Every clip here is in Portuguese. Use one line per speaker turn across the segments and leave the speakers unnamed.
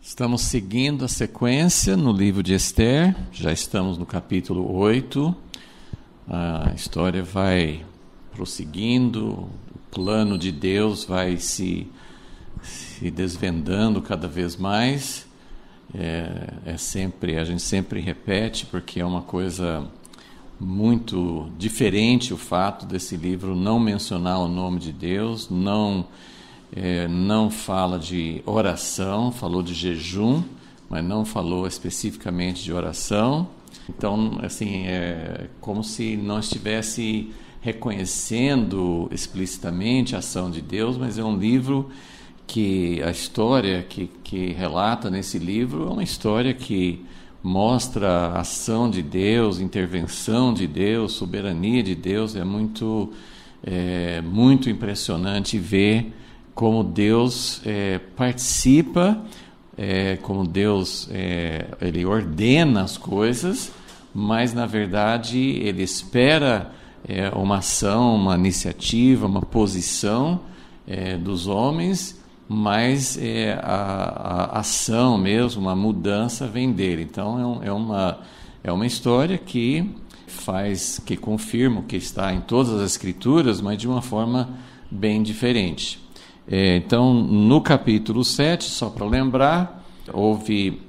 Estamos seguindo a sequência no livro de Esther, já estamos no capítulo 8. A história vai prosseguindo, o plano de Deus vai se, se desvendando cada vez mais. É, é sempre, a gente sempre repete, porque é uma coisa muito diferente o fato desse livro não mencionar o nome de Deus, não é, não fala de oração, falou de jejum, mas não falou especificamente de oração. Então, assim, é como se não estivesse reconhecendo explicitamente a ação de Deus, mas é um livro que a história que, que relata nesse livro é uma história que mostra a ação de Deus, intervenção de Deus, soberania de Deus. É muito, é, muito impressionante ver como Deus é, participa, é, como Deus é, ele ordena as coisas, mas na verdade ele espera é, uma ação, uma iniciativa, uma posição é, dos homens, mas é, a, a, ação mesmo, uma mudança vem dele. Então um, é, uma, é uma história que faz, que confirma o que está em todas as escrituras, mas de uma forma bem diferente. É, então, no capítulo 7, só para lembrar, houve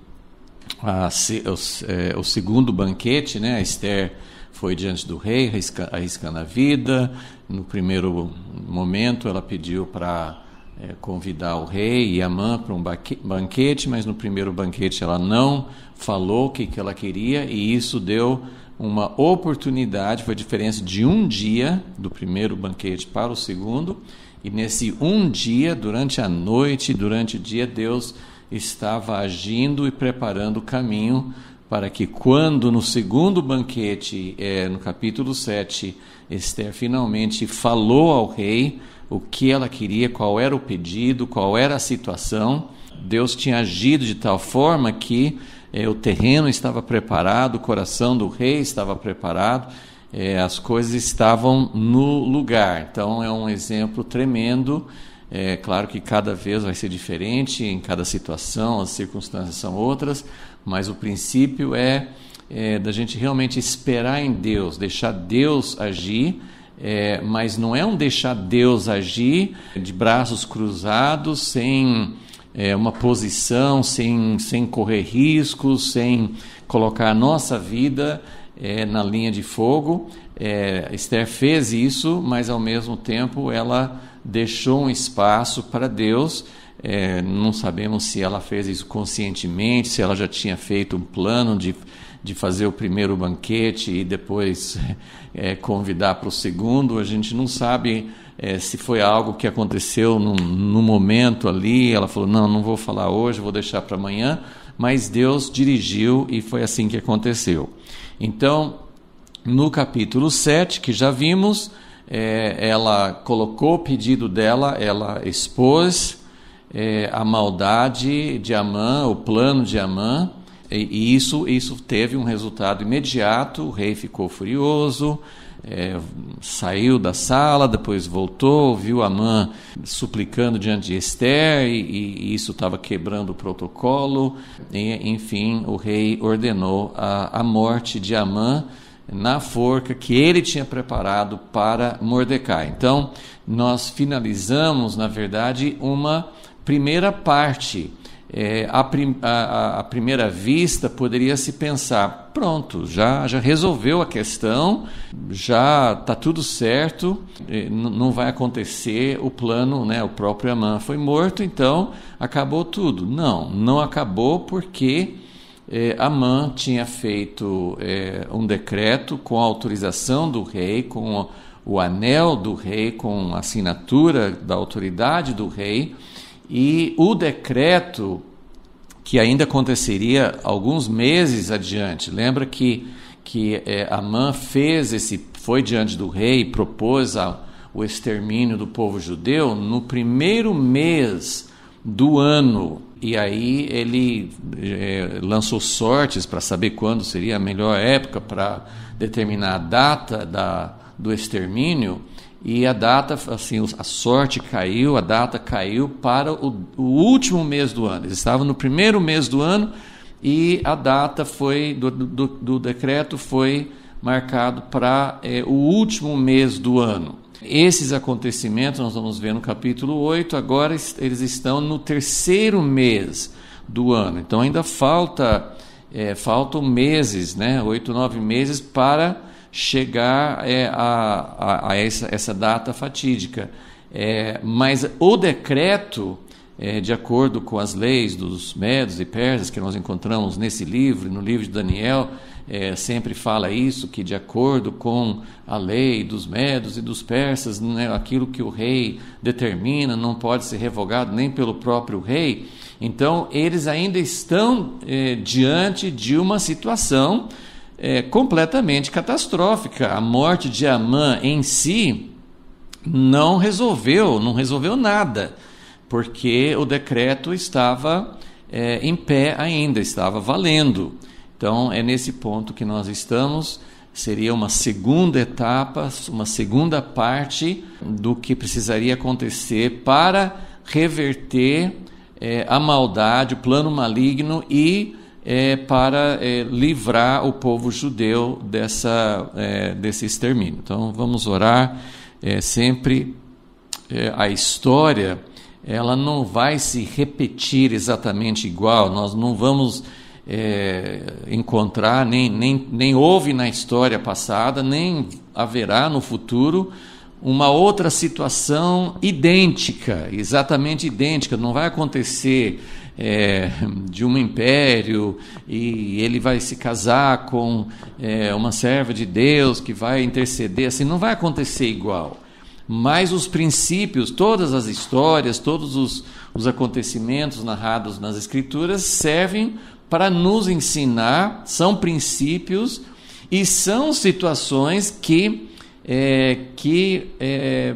a, o, é, o, segundo banquete, né? A Esther foi diante do rei, arriscando a vida. No primeiro momento, ela pediu para é, convidar o rei e a mãe para um banquete, mas no primeiro banquete ela não falou o que, que ela queria e isso deu uma oportunidade, foi a diferença de um dia do primeiro banquete para o segundo e nesse um dia, durante a noite, durante o dia, Deus estava agindo e preparando o caminho para que, quando no segundo banquete, é, no capítulo 7, Esther finalmente falou ao rei o que ela queria, qual era o pedido, qual era a situação, Deus tinha agido de tal forma que é, o terreno estava preparado, o coração do rei estava preparado é, as coisas estavam no lugar. Então é um exemplo tremendo. É claro que cada vez vai ser diferente, em cada situação, as circunstâncias são outras, mas o princípio é, é da gente realmente esperar em Deus, deixar Deus agir, é, mas não é um deixar Deus agir de braços cruzados, sem é, uma posição, sem, sem correr riscos, sem colocar a nossa vida é, na linha de fogo. É, Esther fez isso, mas ao mesmo tempo ela deixou um espaço para Deus. É, não sabemos se ela fez isso conscientemente, se ela já tinha feito um plano de, de fazer o primeiro banquete e depois é, convidar para o segundo. A gente não sabe é, se foi algo que aconteceu no, no momento ali. Ela falou: Não, não vou falar hoje, vou deixar para amanhã. Mas Deus dirigiu e foi assim que aconteceu. Então, no capítulo 7, que já vimos, é, ela colocou o pedido dela, ela expôs é, a maldade de Amã, o plano de Amã, e, e isso, isso teve um resultado imediato, o rei ficou furioso, é, saiu da sala, depois voltou, viu Amã suplicando diante de Esther, e, e isso estava quebrando o protocolo. E, enfim, o rei ordenou a, a morte de Amã na forca que ele tinha preparado para Mordecai. Então, nós finalizamos, na verdade, uma primeira parte é, à, prim, à, à, primeira vista poderia se pensar: pronto, já, já resolveu a questão, já está tudo certo, é, não vai acontecer o plano, né, o próprio Amã foi morto, então acabou tudo. Não, não acabou porque é, Amã tinha feito é, um decreto com a autorização do rei, com o anel do rei, com a assinatura da autoridade do rei. E o decreto que ainda aconteceria alguns meses adiante. Lembra que, que é, Amã fez esse, foi diante do rei, propôs a, o extermínio do povo judeu no primeiro mês do ano. E aí ele é, lançou sortes para saber quando seria a melhor época para determinar a data da, do extermínio e a data, assim, a sorte caiu, a data caiu para o, o, último mês do ano. Eles estavam no primeiro mês do ano e a data foi do, do, do decreto foi marcado para é, o último mês do ano. Esses acontecimentos nós vamos ver no capítulo 8, agora eles estão no terceiro mês do ano. Então ainda falta é, faltam meses, né? Oito, nove meses para chegar é, a, a, a essa, essa, data fatídica. É, mas o decreto, é, de acordo com as leis dos Medos e Persas que nós encontramos nesse livro, no livro de Daniel, é, sempre fala isso, que de acordo com a lei dos medos e dos persas, né, aquilo que o rei determina não pode ser revogado nem pelo próprio rei. Então, eles ainda estão é, diante de uma situação é, completamente catastrófica. A morte de Amã em si não resolveu, não resolveu nada, porque o decreto estava é, em pé ainda, estava valendo. Então é nesse ponto que nós estamos. Seria uma segunda etapa, uma segunda parte do que precisaria acontecer para reverter é, a maldade, o plano maligno e é, para é, livrar o povo judeu dessa, é, desse extermínio. Então vamos orar é, sempre é, a história ela não vai se repetir exatamente igual. Nós não vamos é, encontrar nem, nem, nem houve na história passada nem haverá no futuro uma outra situação idêntica, exatamente idêntica. Não vai acontecer é, de um império e ele vai se casar com é, uma serva de Deus que vai interceder, assim, não vai acontecer igual. Mas os princípios, todas as histórias, todos os, os acontecimentos narrados nas Escrituras servem para nos ensinar, são princípios e são situações que, é, que é,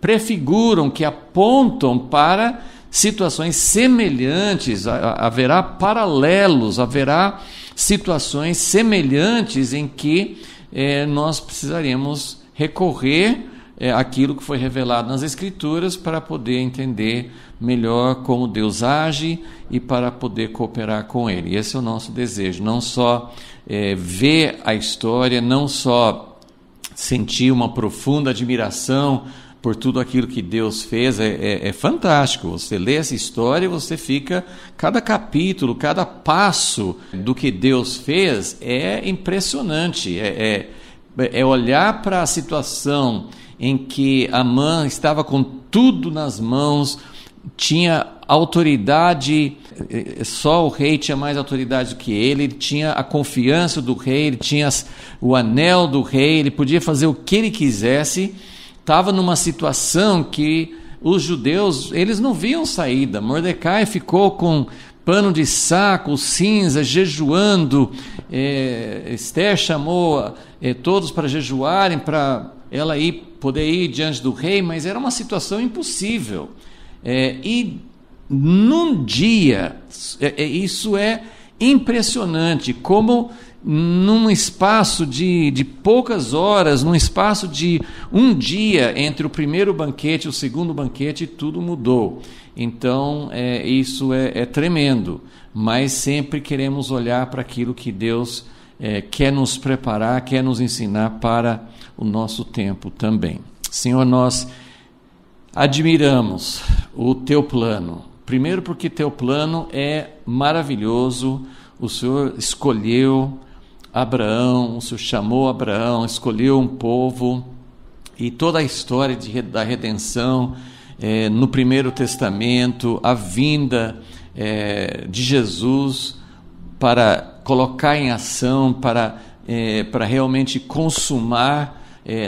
prefiguram, que apontam para situações semelhantes, haverá paralelos, haverá situações semelhantes em que eh, nós precisaremos recorrer eh, àquilo que foi revelado nas Escrituras para poder entender melhor como Deus age e para poder cooperar com Ele. Esse é o nosso desejo, não só eh, ver a história, não só sentir uma profunda admiração por tudo aquilo que Deus fez, é, é, é fantástico. Você lê essa história e você fica. Cada capítulo, cada passo do que Deus fez é impressionante. É, é, é olhar para a situação em que Amã estava com tudo nas mãos, tinha autoridade, eh, só o rei tinha mais autoridade do que ele, ele tinha a confiança do rei, ele tinha o anel do rei, ele podia fazer o que ele quisesse estava numa situação que os judeus eles não viam saída. Mordecai ficou com pano de saco, cinza, jejuando. É, Esther chamou é, todos para jejuarem, para ela ir, poder ir diante do rei, mas era uma situação impossível. É, e num dia, é, é, isso é impressionante como num espaço de, de poucas horas, num espaço de um dia entre o primeiro banquete e o segundo banquete, tudo mudou. Então, é, isso é, é tremendo, mas sempre queremos olhar para aquilo que Deus é, quer nos preparar, quer nos ensinar para o nosso tempo também. Senhor, nós admiramos o teu plano. Primeiro, porque teu plano é maravilhoso, o Senhor escolheu Abraão, o Senhor chamou Abraão, escolheu um povo e toda a história de, da redenção é, no Primeiro Testamento, a vinda é, de Jesus para colocar em ação, para, é, para realmente consumar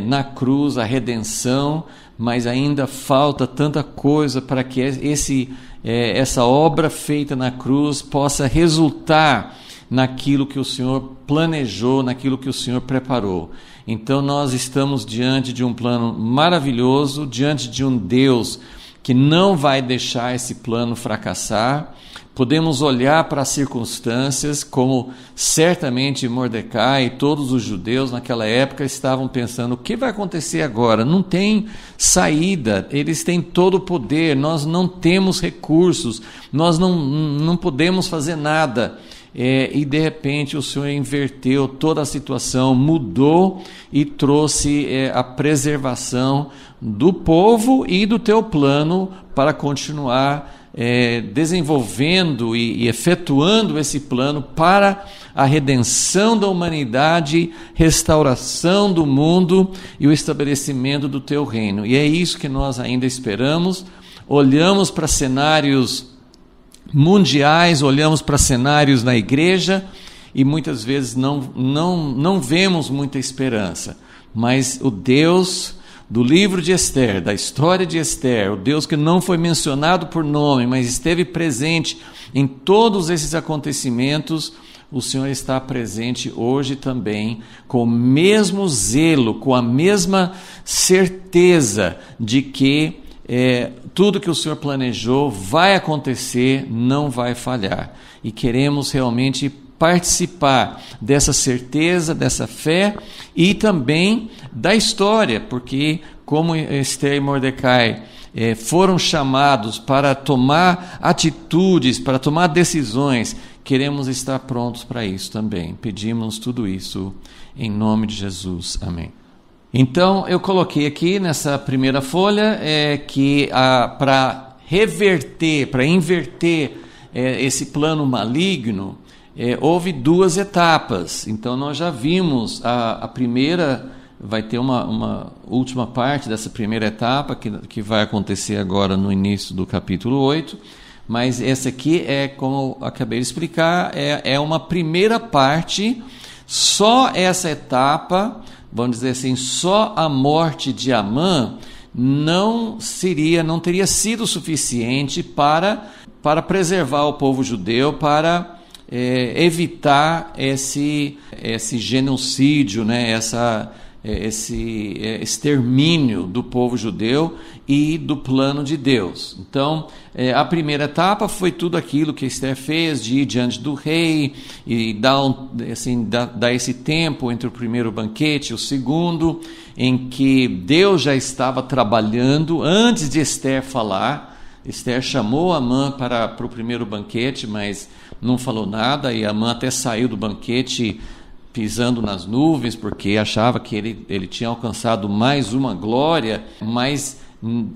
na cruz a redenção, mas ainda falta tanta coisa para que esse, essa obra feita na cruz possa resultar naquilo que o Senhor planejou, naquilo que o Senhor preparou. Então nós estamos diante de um plano maravilhoso, diante de um Deus que não vai deixar esse plano fracassar. Podemos olhar para as circunstâncias, como certamente Mordecai e todos os judeus naquela época estavam pensando: o que vai acontecer agora? Não tem saída, eles têm todo o poder, nós não temos recursos, nós não, não podemos fazer nada é, e de repente o Senhor inverteu toda a situação, mudou e trouxe é, a preservação do povo e do teu plano para continuar é, desenvolvendo e, e, efetuando esse plano para a redenção da humanidade, restauração do mundo e o estabelecimento do teu reino. E é isso que nós ainda esperamos. Olhamos para cenários mundiais, olhamos para cenários na igreja e muitas vezes não, não, não vemos muita esperança. Mas o Deus do livro de Esther, da história de Esther, o Deus que não foi mencionado por nome, mas esteve presente em todos esses acontecimentos, o Senhor está presente hoje também, com o mesmo zelo, com a mesma certeza de que é, tudo que o Senhor planejou vai acontecer, não vai falhar. E queremos realmente participar dessa certeza, dessa fé e também da história, porque como Esther e Mordecai é, foram chamados para tomar atitudes, para tomar decisões, queremos estar prontos para isso também. Pedimos tudo isso em nome de Jesus. Amém. Então, eu coloquei aqui nessa primeira folha é, que para reverter, para inverter é, esse plano maligno, é, houve duas etapas. Então, nós já vimos a, a primeira, vai ter uma, uma, última parte dessa primeira etapa, que, que vai acontecer agora no início do capítulo 8. Mas essa aqui é, como acabei de explicar, é, é uma primeira parte, só essa etapa vamos dizer assim, só a morte de Amã não seria, não teria sido suficiente para, para preservar o povo judeu, para é, evitar esse, esse genocídio, né? essa é, esse é, extermínio do povo judeu e do plano de Deus. Então, é, a primeira etapa foi tudo aquilo que Esther fez de ir diante do rei e dar, assim, dar esse tempo entre o primeiro banquete e o segundo, em que Deus já estava trabalhando antes de Esther falar. Esther chamou Amã para, para o primeiro banquete, mas não falou nada, e Amã até saiu do banquete pisando nas nuvens, porque achava que ele, ele tinha alcançado mais uma glória, mas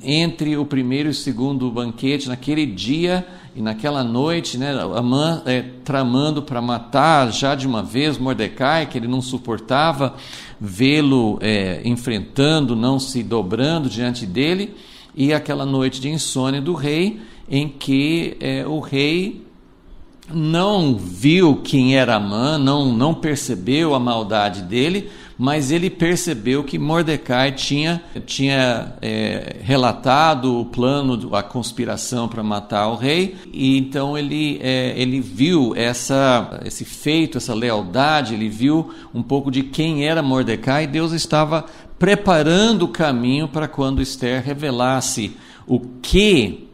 entre o primeiro e o segundo banquete, naquele dia e naquela noite, né, Amã é, tramando para matar já de uma vez Mordecai, que ele não suportava vê-lo é, enfrentando, não se dobrando diante dele, e aquela noite de insônia do rei, em que é, o rei não viu quem era Amã, não, não percebeu a maldade dele, mas ele percebeu que Mordecai tinha, tinha é, relatado o plano, a conspiração para matar o rei, e então ele, é, ele viu essa, esse feito, essa lealdade, ele viu um pouco de quem era Mordecai, e Deus estava preparando o caminho para quando Esther revelasse o que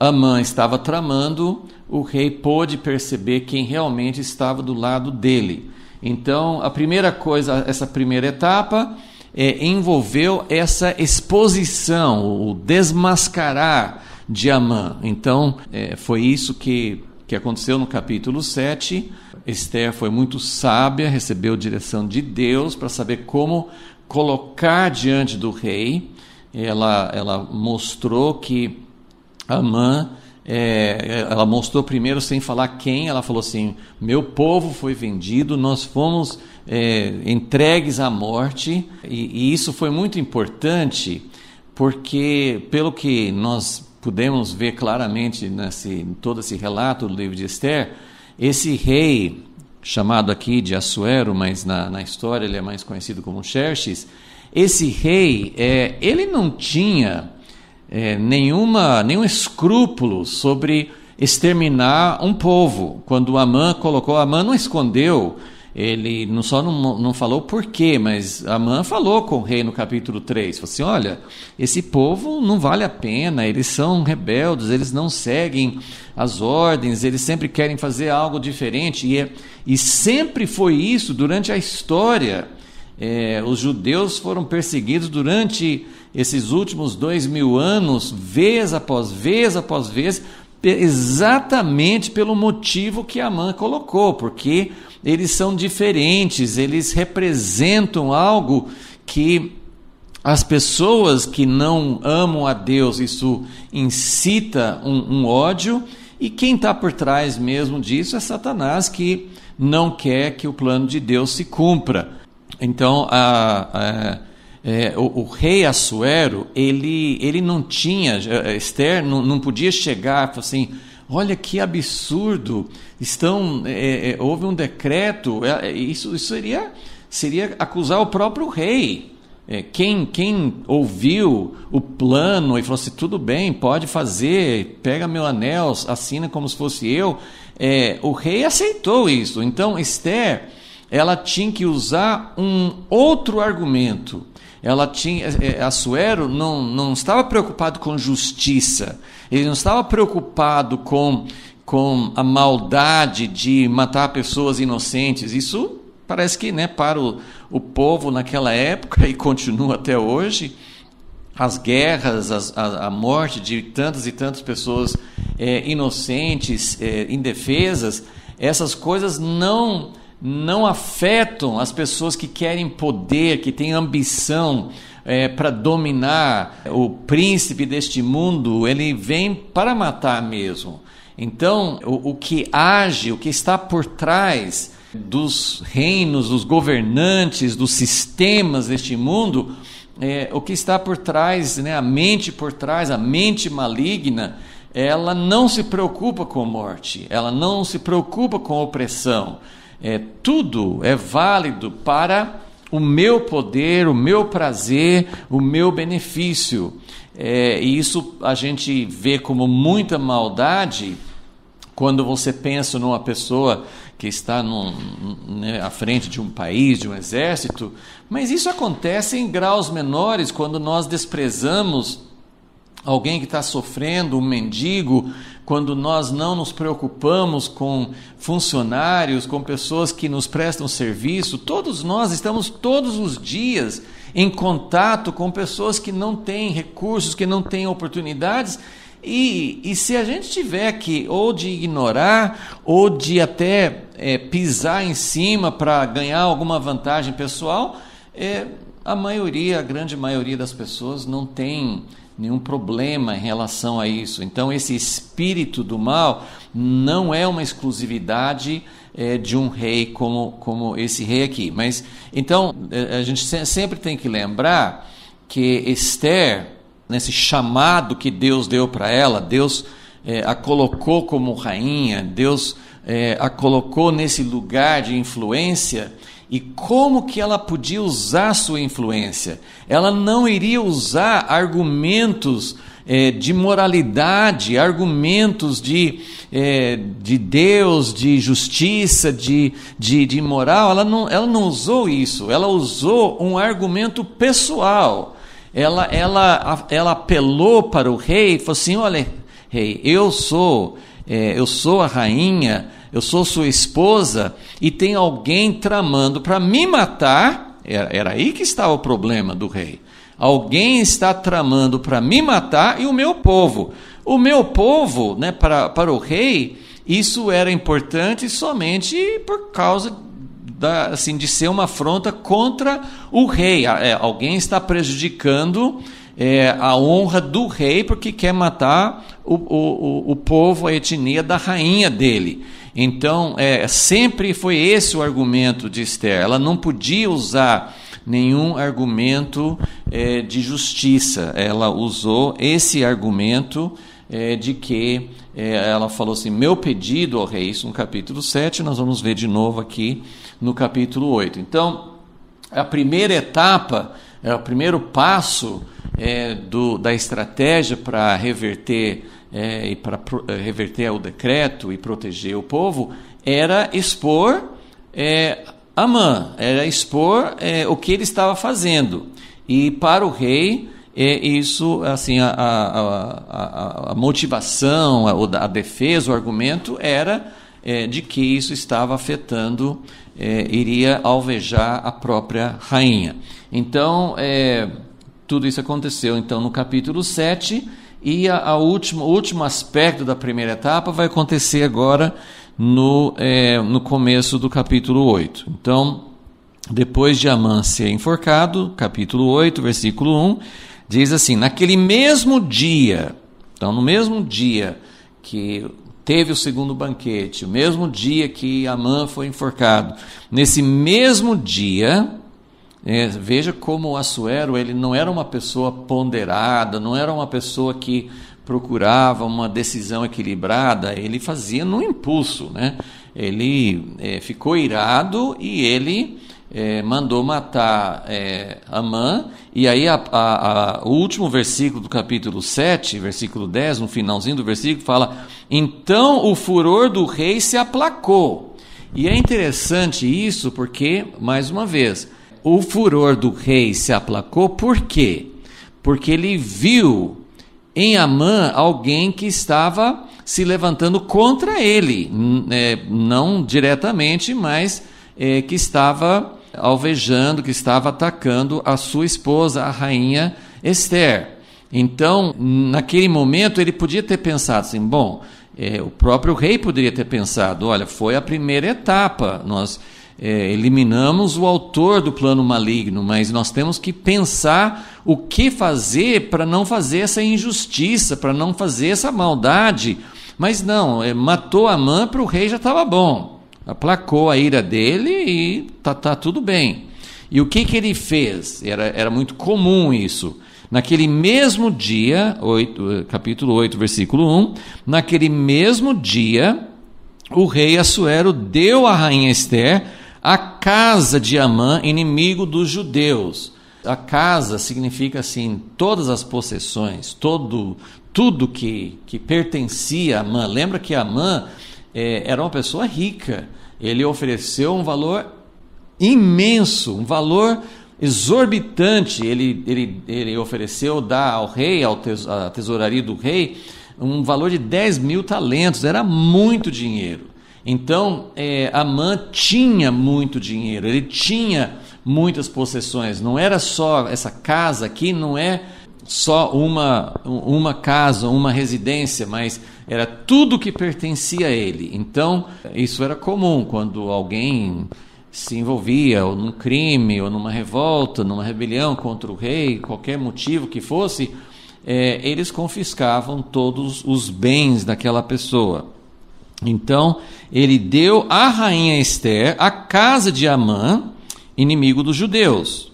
Amã estava tramando o rei pôde perceber quem realmente estava do lado dele. Então, a primeira coisa, essa primeira etapa, é, envolveu essa exposição, o desmascarar de Amã. Então, é, foi isso que, que aconteceu no capítulo 7. Esther foi muito sábia, recebeu direção de Deus para saber como colocar diante do rei. Ela, ela mostrou que Amã é, ela mostrou primeiro sem falar quem, ela falou assim: meu povo foi vendido, nós fomos é, entregues à morte, e, e isso foi muito importante, porque pelo que nós pudemos ver claramente nesse todo esse relato do livro de Esther, esse rei chamado aqui de Assuero, mas na, na história ele é mais conhecido como Xerxes, esse rei, é, ele não tinha é, nenhuma, nenhum escrúpulo sobre exterminar um povo. Quando Amã colocou, Amã não escondeu, ele não só não, não falou porquê, mas Amã falou com o rei no capítulo 3, falou assim, olha, esse povo não vale a pena, eles são rebeldes, eles não seguem as ordens, eles sempre querem fazer algo diferente, e, é, e sempre foi isso durante a história, é, os judeus foram perseguidos durante esses últimos dois mil anos, vez após vez após vez, exatamente pelo motivo que Amã colocou, porque eles são diferentes, eles representam algo que as pessoas que não amam a Deus, isso incita um, um ódio, e quem está por trás mesmo disso é Satanás, que não quer que o plano de Deus se cumpra. Então, a, a é, o, o, rei Assuero, ele, ele não tinha, é, é, Esther não, não podia chegar assim, olha que absurdo, estão é, é, é houve um decreto, isso, isso seria, seria acusar o próprio rei. Quem, quem ouviu o plano e falou assim: tudo bem, pode fazer, pega meu anel, assina como se fosse eu, o rei aceitou isso. Então, Esther, ela tinha que usar um outro argumento ela tinha é, é, Assuero não, não estava preocupado com justiça, ele não estava preocupado com, com a maldade de matar pessoas inocentes. Isso parece que né, para o, o povo naquela época e continua até hoje. As guerras, as, a, a, morte de tantas e tantas pessoas é, inocentes, é, indefesas, essas coisas não não afetam as pessoas que querem poder, que têm ambição é, para dominar. O príncipe deste mundo, ele vem para matar mesmo. Então, o, o que age, o que está por trás dos reinos, dos governantes, dos sistemas deste mundo, é, o que está por trás, né, a mente por trás, a mente maligna, ela não se preocupa com morte, ela não se preocupa com opressão, é, tudo é válido para o meu poder, o meu prazer, o meu benefício. É, e isso a gente vê como muita maldade quando você pensa numa pessoa que está num, né, à frente de um país, de um exército, mas isso acontece em graus menores quando nós desprezamos alguém que está sofrendo, um mendigo, quando nós não nos preocupamos com funcionários, com pessoas que nos prestam serviço, todos nós estamos todos os dias em contato com pessoas que não têm recursos, que não têm oportunidades. E, e se a gente tiver que ou de ignorar ou de até é, pisar em cima para ganhar alguma vantagem pessoal, é, a maioria, a grande maioria das pessoas não tem nenhum problema em relação a isso. Então, esse espírito do mal não é uma exclusividade é, de um rei como, como esse rei aqui. Mas, então, é, a gente sempre tem que lembrar que Esther, nesse chamado que Deus deu para ela, Deus é, a colocou como rainha, Deus é, a colocou nesse lugar de influência e como que ela podia usar sua influência? Ela não iria usar argumentos eh, de moralidade, argumentos de, eh, de Deus, de justiça, de, de, de moral. Ela não, ela não usou isso. Ela usou um argumento pessoal. Ela, ela, ela apelou para o rei e falou assim: olha, rei, eu sou, eh, eu sou a rainha eu sou sua esposa e tem alguém tramando para me matar. Era, era aí que estava o problema do rei. Alguém está tramando para me matar e o meu povo. O meu povo, né, para, para o rei, isso era importante somente por causa da, assim, de ser uma afronta contra o rei. Ah, é, alguém está prejudicando é, a honra do rei porque quer matar o, o, o povo, a etnia da rainha dele. Então, é, sempre foi esse o argumento de Esther. Ela não podia usar nenhum argumento é, de justiça. Ela usou esse argumento é, de que é, ela falou assim: meu pedido ao rei, isso no capítulo 7, nós vamos ver de novo aqui no capítulo 8. Então, a primeira etapa, é, o primeiro passo é, do, da estratégia para reverter é, e para é, reverter o decreto e proteger o povo, era expor é, Amã, era expor é, o que ele estava fazendo. E para o rei, é, isso, assim, a, a, a, a motivação, a, defesa, o argumento era é, de que isso estava afetando, é, iria alvejar a própria rainha. Então, é, tudo isso aconteceu então no capítulo 7 e a, a última, o último aspecto da primeira etapa vai acontecer agora no, é, no começo do capítulo 8. Então, depois de Amã ser enforcado, capítulo 8, versículo 1, diz assim: Naquele mesmo dia, então no mesmo dia que teve o segundo banquete, o mesmo dia que Amã foi enforcado, nesse mesmo dia, é, veja como o Assuero ele não era uma pessoa ponderada, não era uma pessoa que procurava uma decisão equilibrada, ele fazia no impulso. Né? Ele é, ficou irado e ele é, mandou matar é, Amã, e aí a, a, a, o último versículo do capítulo 7, versículo 10, no finalzinho do versículo, fala: Então o furor do rei se aplacou. E é interessante isso porque, mais uma vez, o furor do rei se aplacou, por quê? Porque ele viu em Amã alguém que estava se levantando contra ele, é, não diretamente, mas é, que estava alvejando, que estava atacando a sua esposa, a rainha Esther. Então, naquele momento, ele podia ter pensado assim: bom, é, o próprio rei poderia ter pensado, olha, foi a primeira etapa, nós é, eliminamos o autor do plano maligno, mas nós temos que pensar o que fazer para não fazer essa injustiça, para não fazer essa maldade. Mas não, é, matou mãe para o rei já estava bom. Aplacou a ira dele e tá, tá tudo bem. E o que, que ele fez? Era, era muito comum isso. Naquele mesmo dia, 8, eh, capítulo 8, versículo 1, naquele mesmo dia, o rei Assuero deu à rainha Esther a casa de Amã, inimigo dos judeus. A casa significa assim todas as possessões, todo tudo que, que pertencia a Amã. Lembra que Amã é, era uma pessoa rica. Ele ofereceu um valor imenso, um valor exorbitante. Ele, ele, ele ofereceu dar ao rei, ao tes, à tesouraria do rei, um valor de 10 mil talentos. Era muito dinheiro. Então, é, Amã tinha muito dinheiro, ele tinha muitas possessões. Não era só essa casa aqui, não é só uma, uma casa, uma residência, mas era tudo que pertencia a ele. Então, isso era comum quando alguém se envolvia ou num crime, ou numa revolta, numa rebelião contra o rei, qualquer motivo que fosse, é, eles confiscavam todos os bens daquela pessoa. Então, ele deu à rainha Esther a casa de Amã, inimigo dos judeus.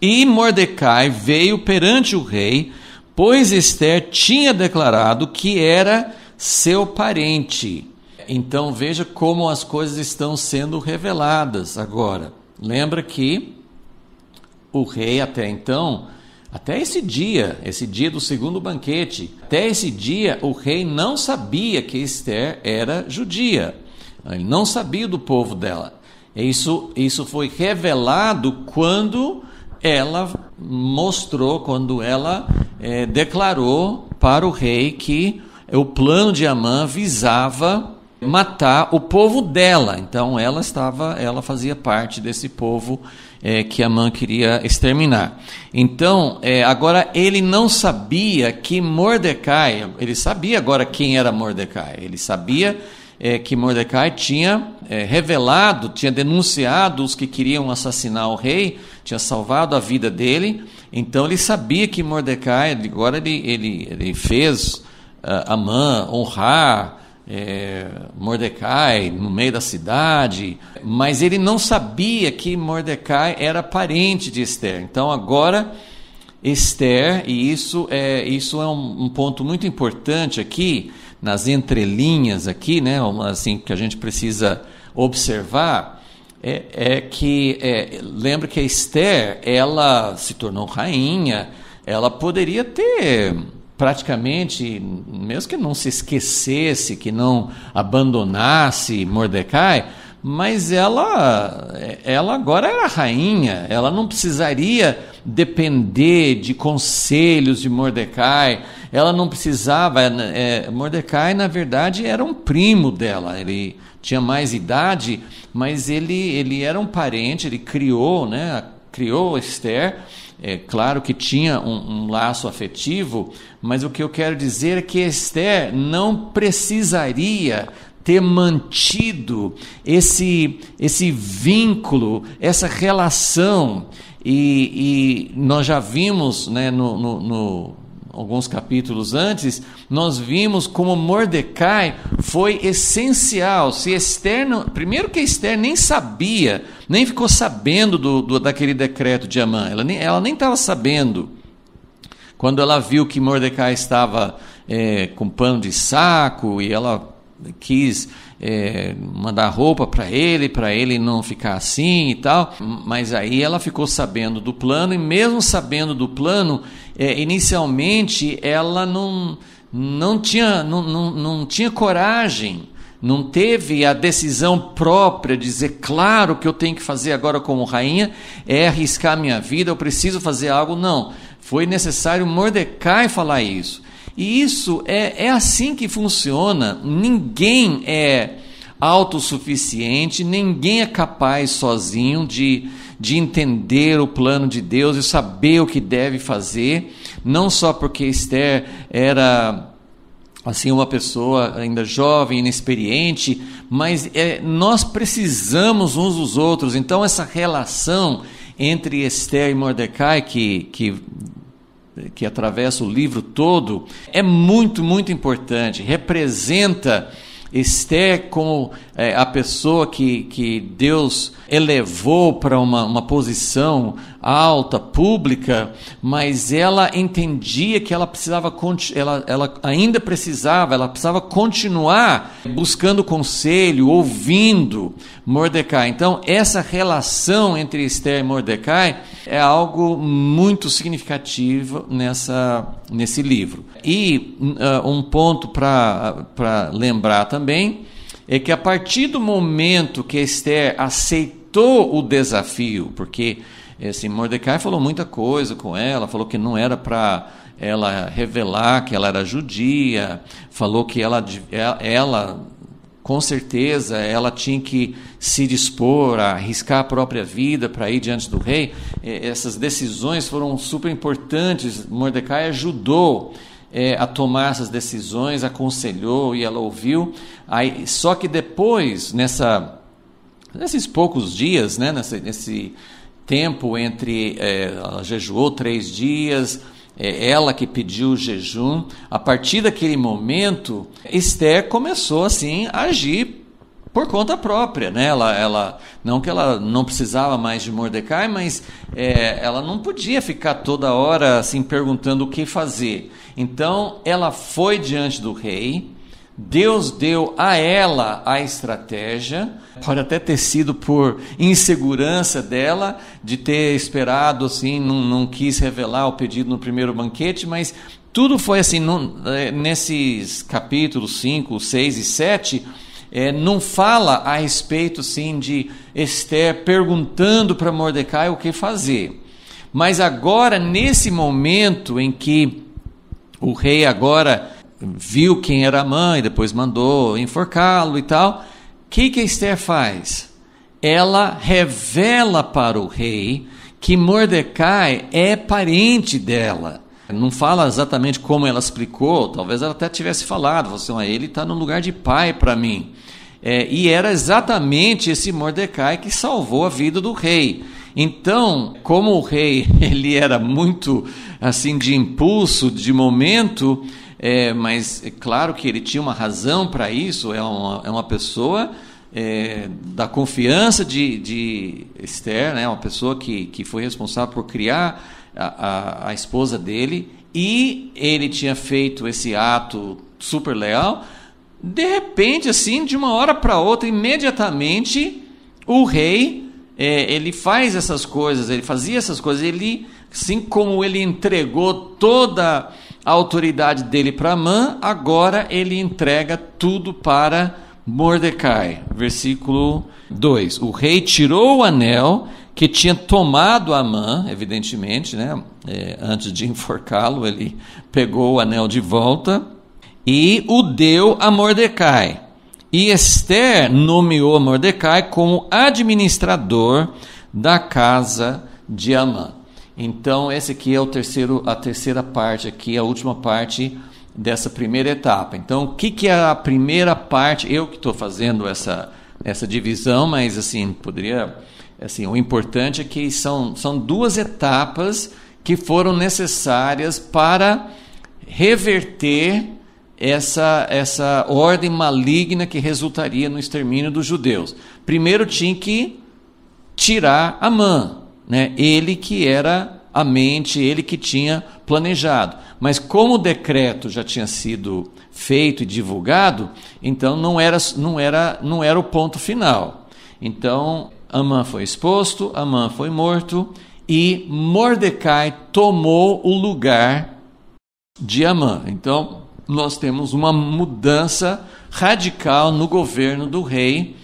E Mordecai veio perante o rei, pois Esther tinha declarado que era seu parente. Então veja como as coisas estão sendo reveladas agora. Lembra que o rei até então até esse dia, esse dia do segundo banquete, até esse dia o rei não sabia que Esther era judia. Ele não sabia do povo dela. Isso, isso foi revelado quando ela mostrou, quando ela é, declarou para o rei que o plano de Amã visava matar o povo dela. Então ela estava, ela fazia parte desse povo é, que Amã queria exterminar. Então, é, agora ele não sabia que Mordecai, ele sabia agora quem era Mordecai, ele sabia é, que Mordecai tinha é, revelado, tinha denunciado os que queriam assassinar o rei, tinha salvado a vida dele, então ele sabia que Mordecai, agora ele, ele, ele fez uh, Amã honrar é, Mordecai no meio da cidade, mas ele não sabia que Mordecai era parente de Esther. Então agora Esther, e isso é, isso é um, um, ponto muito importante aqui, nas entrelinhas aqui, né, assim, que a gente precisa observar, é, é que, é, lembra que a Esther, ela se tornou rainha, ela poderia ter praticamente, mesmo que não se esquecesse, que não abandonasse Mordecai, mas ela, ela agora era rainha, ela não precisaria depender de conselhos de Mordecai, ela não precisava. É, Mordecai, na verdade, era um primo dela, ele tinha mais idade, mas ele, ele era um parente, ele criou, né, criou Esther é claro que tinha um, um laço afetivo, mas o que eu quero dizer é que Esther não precisaria ter mantido esse, esse vínculo, essa relação. E, e nós já vimos né, no, no, no alguns capítulos antes, nós vimos como Mordecai foi essencial. Se externo, primeiro que Esther nem sabia, nem ficou sabendo do, do daquele decreto de Amã, ela nem, ela nem estava sabendo. Quando ela viu que Mordecai estava é, com pano de saco e ela quis é, mandar roupa para ele, para ele não ficar assim e tal. Mas aí ela ficou sabendo do plano, e mesmo sabendo do plano, é, inicialmente ela não, não, tinha, não, não, não tinha coragem. Não teve a decisão própria de dizer, claro que eu tenho que fazer agora como rainha, é arriscar minha vida, eu preciso fazer algo. Não. Foi necessário Mordecai falar isso. E isso é, é assim que funciona. Ninguém é autossuficiente, ninguém é capaz sozinho de, de entender o plano de Deus e saber o que deve fazer, não só porque Esther era assim uma pessoa ainda jovem, inexperiente, mas é, nós precisamos uns dos outros. Então essa relação entre Esther e Mordecai que, que que atravessa o livro todo, é muito, muito importante. Representa Esther como é, a pessoa que, que Deus elevou para uma, uma posição alta, pública, mas ela entendia que ela precisava, ela, ela ainda precisava, ela precisava continuar buscando conselho, ouvindo Mordecai. Então, essa relação entre Esther e Mordecai é algo muito significativo nessa, nesse livro. E uh, um ponto para lembrar também é que a partir do momento que Esther aceitou o desafio, porque esse eh, assim, Mordecai falou muita coisa com ela, falou que não era para ela revelar que ela era judia, falou que ela, ela com certeza ela tinha que se dispor a arriscar a própria vida para ir diante do rei. Essas decisões foram super importantes. Mordecai ajudou é, a tomar essas decisões, aconselhou e ela ouviu. Aí, só que depois, nessa, nesses poucos dias, né, nesse, nesse tempo entre. É, ela jejuou três dias é ela que pediu o jejum. A partir daquele momento, Esther começou assim a agir por conta própria, né? Ela, ela, não que ela não precisava mais de Mordecai, mas é, ela não podia ficar toda hora assim perguntando o que fazer. Então, ela foi diante do rei Deus deu a ela a estratégia, pode até ter sido por insegurança dela, de ter esperado assim, não, não quis revelar o pedido no primeiro banquete, mas tudo foi assim, não, é, nesses capítulos 5, 6 e 7, é, não fala a respeito assim, de Esther perguntando para Mordecai o que fazer. Mas agora, nesse momento em que o rei agora viu quem era a mãe, depois mandou enforcá-lo e tal. O que, que Esther faz? Ela revela para o rei que Mordecai é parente dela. Não fala exatamente como ela explicou, talvez ela até tivesse falado, você, ah, ele está no lugar de pai para mim. É, e era exatamente esse Mordecai que salvou a vida do rei. Então, como o rei ele era muito assim de impulso, de momento, é, mas é claro que ele tinha uma razão para isso, é uma, é uma pessoa é, da confiança de, de Esther, né? uma pessoa que, que foi responsável por criar a, a, a esposa dele, e ele tinha feito esse ato super leal. De repente, assim, de uma hora para outra, imediatamente, o rei é, ele faz essas coisas, ele fazia essas coisas, ele, assim como ele entregou toda a autoridade dele para Amã, agora ele entrega tudo para Mordecai. Versículo 2. O rei tirou o anel que tinha tomado Amã, evidentemente, né? É, antes de enforcá-lo, ele pegou o anel de volta e o deu a Mordecai. E Esther nomeou Mordecai como administrador da casa de Amã. Então, essa aqui é o terceiro, a terceira parte aqui, a última parte dessa primeira etapa. Então, o que, que é a primeira parte? Eu que estou fazendo essa, essa divisão, mas assim, poderia. Assim, o importante é que são, são duas etapas que foram necessárias para reverter essa, essa ordem maligna que resultaria no extermínio dos judeus. Primeiro tinha que tirar Amã, né? Ele que era a mente, ele que tinha planejado. Mas como o decreto já tinha sido feito e divulgado, então não era, não era, não era o ponto final. Então, Amã foi exposto, Amã foi morto e Mordecai tomou o lugar de Amã. Então, nós temos uma mudança radical no governo do rei,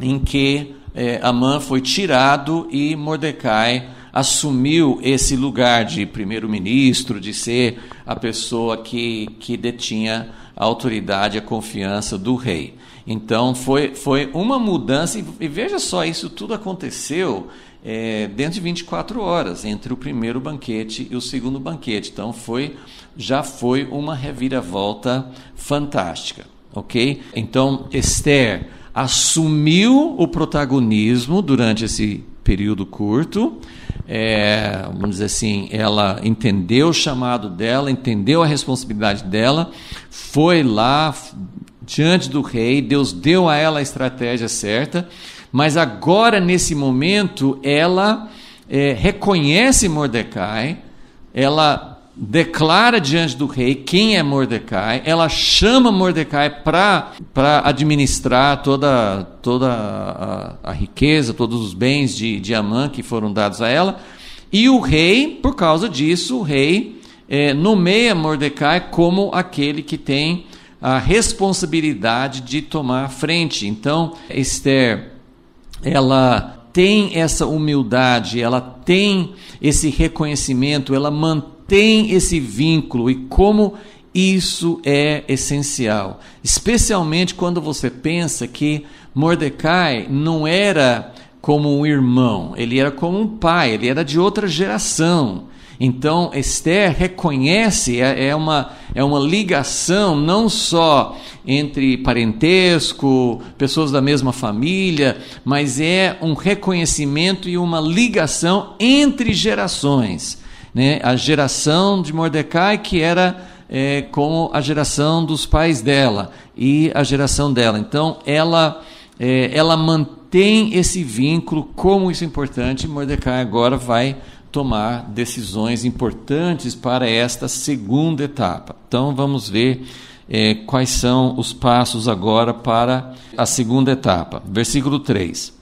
em que é, Amã foi tirado e Mordecai assumiu esse lugar de primeiro-ministro, de ser a pessoa que, que detinha a autoridade, a confiança do rei. Então foi, foi uma mudança, e, e veja só, isso tudo aconteceu é, dentro de 24 horas, entre o primeiro banquete e o segundo banquete. Então foi já foi uma reviravolta fantástica, ok? Então Esther assumiu o protagonismo durante esse período curto. É, vamos dizer assim, ela entendeu o chamado dela, entendeu a responsabilidade dela, foi lá diante do rei, Deus deu a ela a estratégia certa, mas agora nesse momento ela é, reconhece Mordecai, ela declara diante do rei quem é Mordecai, ela chama Mordecai para administrar toda, toda a, a, riqueza, todos os bens de, de Amã que foram dados a ela, e o rei, por causa disso, o rei é, nomeia Mordecai como aquele que tem a responsabilidade de tomar a frente. Então, Esther, ela tem essa humildade, ela tem esse reconhecimento, ela mantém tem esse vínculo e como isso é essencial, especialmente quando você pensa que Mordecai não era como um irmão, ele era como um pai, ele era de outra geração. Então, Esther reconhece, é, é uma, é uma ligação não só entre parentesco, pessoas da mesma família, mas é um reconhecimento e uma ligação entre gerações né, a geração de Mordecai, que era é, como a geração dos pais dela e a geração dela. Então, ela, é, ela mantém esse vínculo, como isso é importante. Mordecai agora vai tomar decisões importantes para esta segunda etapa. Então, vamos ver. É, quais são os passos agora para a segunda etapa. Versículo 3.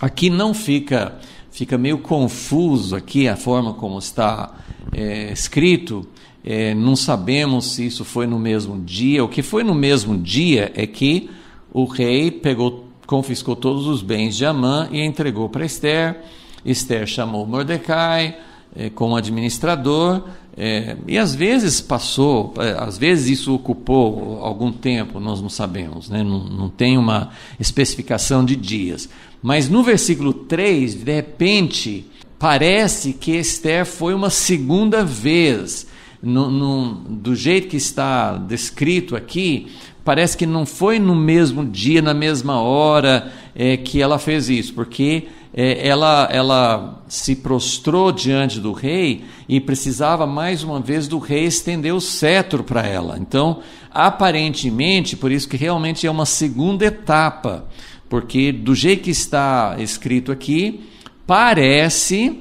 Aqui não fica fica meio confuso aqui a forma como está é, escrito. É, não sabemos se isso foi no mesmo dia. O que foi no mesmo dia é que o rei pegou, confiscou todos os bens de Amã e entregou para Esther. Esther chamou Mordecai é, como administrador. É, e às vezes passou, é, às vezes isso ocupou algum tempo, nós não sabemos, né? não, não tem uma especificação de dias. Mas no versículo 3, de repente, parece que Esther foi uma segunda vez. No, no, do jeito que está descrito aqui, parece que não foi no mesmo dia, na mesma hora é, que ela fez isso, porque é, ela, ela se prostrou diante do rei e precisava mais uma vez do rei estender o cetro para ela. Então, aparentemente, por isso que realmente é uma segunda etapa porque do jeito que está escrito aqui, parece,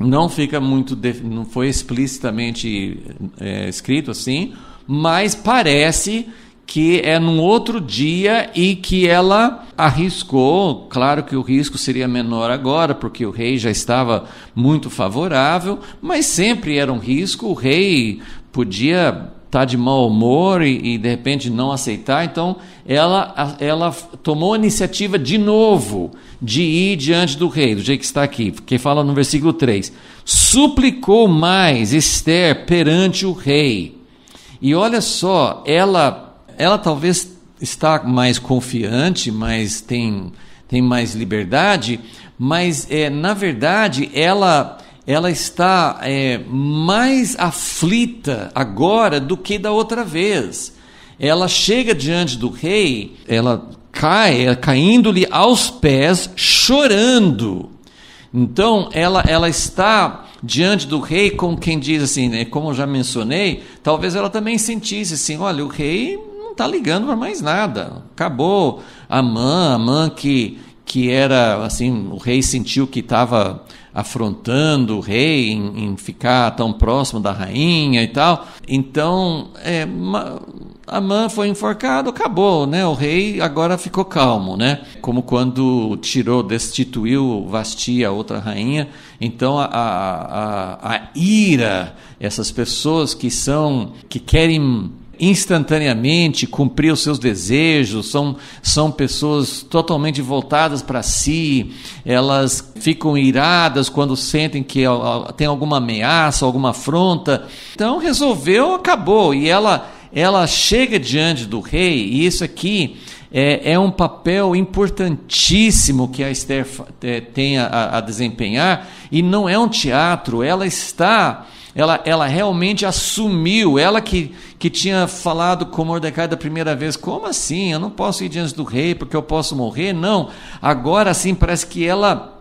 não fica muito, não foi explicitamente é, escrito assim, mas parece que é num outro dia e que ela arriscou. Claro que o risco seria menor agora, porque o rei já estava muito favorável, mas sempre era um risco. O rei podia tá de mau humor e, e de repente não aceitar, então ela, ela tomou a iniciativa de novo de ir diante do rei, do jeito que está aqui, que fala no versículo 3. Suplicou mais Esther perante o rei. E olha só, ela, ela talvez está mais confiante, mas tem, tem mais liberdade, mas é, na verdade ela ela está é, mais aflita agora do que da outra vez. Ela chega diante do rei, ela cai, é, caindo-lhe aos pés, chorando. Então ela, ela está diante do rei, como quem diz assim, né? como eu já mencionei, talvez ela também sentisse assim: olha, o rei não está ligando para mais nada, acabou. A mãe, a mãe que, que era assim, o rei sentiu que estava afrontando o rei em, em ficar tão próximo da rainha e tal. Então, é, Amã foi enforcado, acabou, né? O rei agora ficou calmo, né? Como quando tirou, destituiu Vasti, a outra rainha. Então, a, a, a, a ira, essas pessoas que são, que querem instantaneamente cumprir os seus desejos, são, são pessoas totalmente voltadas para si, elas ficam iradas quando sentem que tem alguma ameaça, alguma afronta. Então resolveu, acabou. E ela, ela chega diante do rei, e isso aqui é, é um papel importantíssimo que a Esther é, tem a, a desempenhar, e não é um teatro, ela está ela, ela realmente assumiu, ela que, que tinha falado com Mordecai da primeira vez, como assim? Eu não posso ir diante do rei porque eu posso morrer? Não. Agora sim parece que ela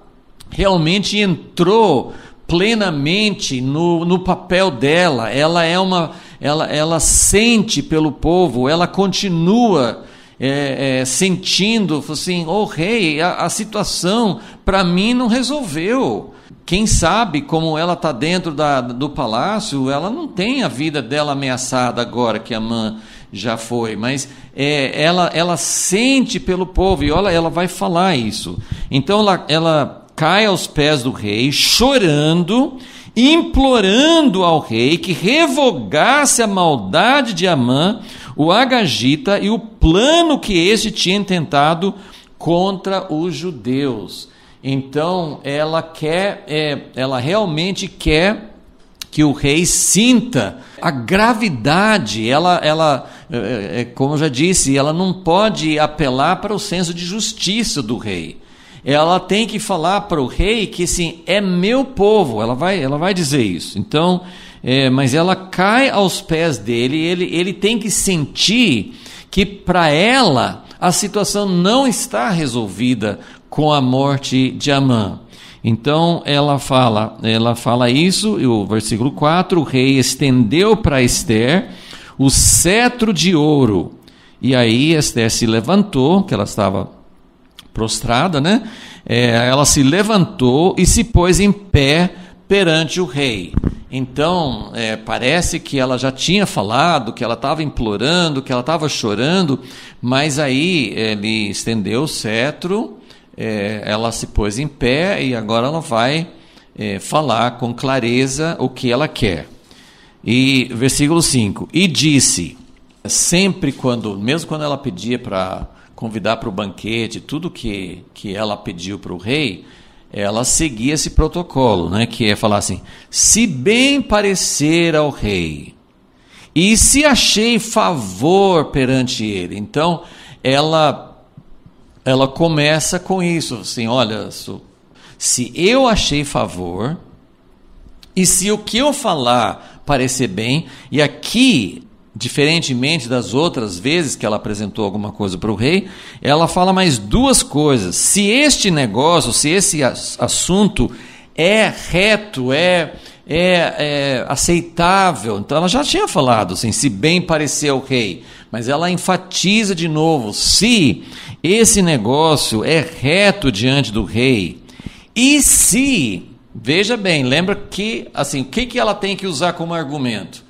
realmente entrou plenamente no, no papel dela. Ela é uma, ela, ela sente pelo povo, ela continua é, é, sentindo, assim, oh rei, a, a situação para mim não resolveu quem sabe, como ela está dentro da, do palácio, ela não tem a vida dela ameaçada agora que a mãe já foi, mas é, ela, ela sente pelo povo, e olha, ela vai falar isso. Então ela, ela cai aos pés do rei, chorando, implorando ao rei que revogasse a maldade de Amã, o Agagita e o plano que este tinha tentado contra os judeus. Então ela quer, é, ela realmente quer que o rei sinta a gravidade. Ela, ela é, é, é, como eu já disse, ela não pode apelar para o senso de justiça do rei. Ela tem que falar para o rei que sim, é meu povo. Ela vai, ela vai dizer isso. Então, é, mas ela cai aos pés dele. Ele, ele tem que sentir que para ela a situação não está resolvida com a morte de Amã. Então ela fala, ela fala isso, e o versículo 4, o rei estendeu para Esther o cetro de ouro. E aí Esther se levantou, que ela estava prostrada, né? É, ela se levantou e se pôs em pé perante o rei. Então, é, parece que ela já tinha falado, que ela estava implorando, que ela estava chorando, mas aí ele estendeu o cetro é, ela se pôs em pé e agora ela vai é, falar com clareza o que ela quer. E versículo 5: E disse, sempre quando, mesmo quando ela pedia para convidar para o banquete, tudo que, que ela pediu para o rei, ela seguia esse protocolo, né, que é falar assim: se bem parecer ao rei, e se achei favor perante ele. Então, ela ela começa com isso, assim, olha, se eu achei favor e se o que eu falar parecer bem, e aqui, diferentemente das outras vezes que ela apresentou alguma coisa para o rei, ela fala mais duas coisas. Se este negócio, se esse assunto é reto, é, é, é aceitável, então ela já tinha falado assim, se bem parecer o rei, mas ela enfatiza de novo, se esse negócio é reto diante do rei. E se, veja bem, lembra que, assim, o que, que ela tem que usar como argumento?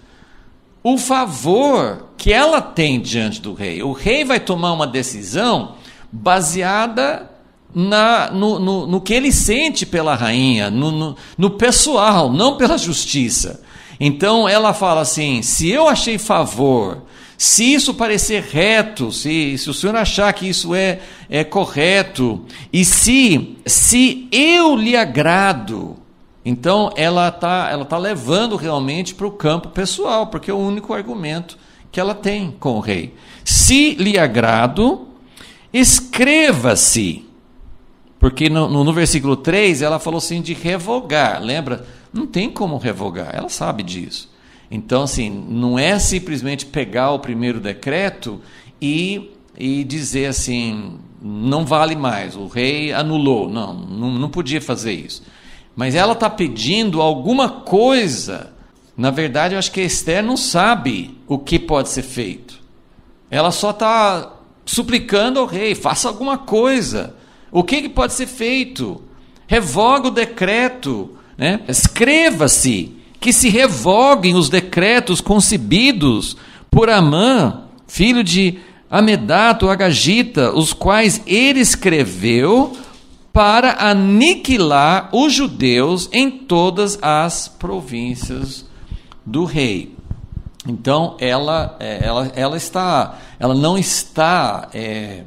O favor que ela tem diante do rei. O rei vai tomar uma decisão baseada na, no, no, no, que ele sente pela rainha, no, no, no pessoal, não pela justiça. Então ela fala assim: se eu achei favor se isso parecer reto, se, se o senhor achar que isso é, é correto, e se, se eu lhe agrado, então ela está ela tá levando realmente para o campo pessoal, porque é o único argumento que ela tem com o rei. Se lhe agrado, escreva-se. Porque no, no, no, versículo 3 ela falou assim de revogar, lembra? Não tem como revogar, ela sabe disso. Então, assim, não é simplesmente pegar o primeiro decreto e, e dizer assim, não vale mais, o rei anulou. Não, não, não podia fazer isso. Mas ela está pedindo alguma coisa. Na verdade, eu acho que a Esther não sabe o que pode ser feito. Ela só está suplicando ao rei: faça alguma coisa. O que, que pode ser feito? Revoga o decreto, né? escreva-se que se revoguem os decretos concebidos por Amã, filho de Amedato Agagita, os quais ele escreveu para aniquilar os judeus em todas as províncias do rei. Então ela, é, ela, ela está, ela não está é,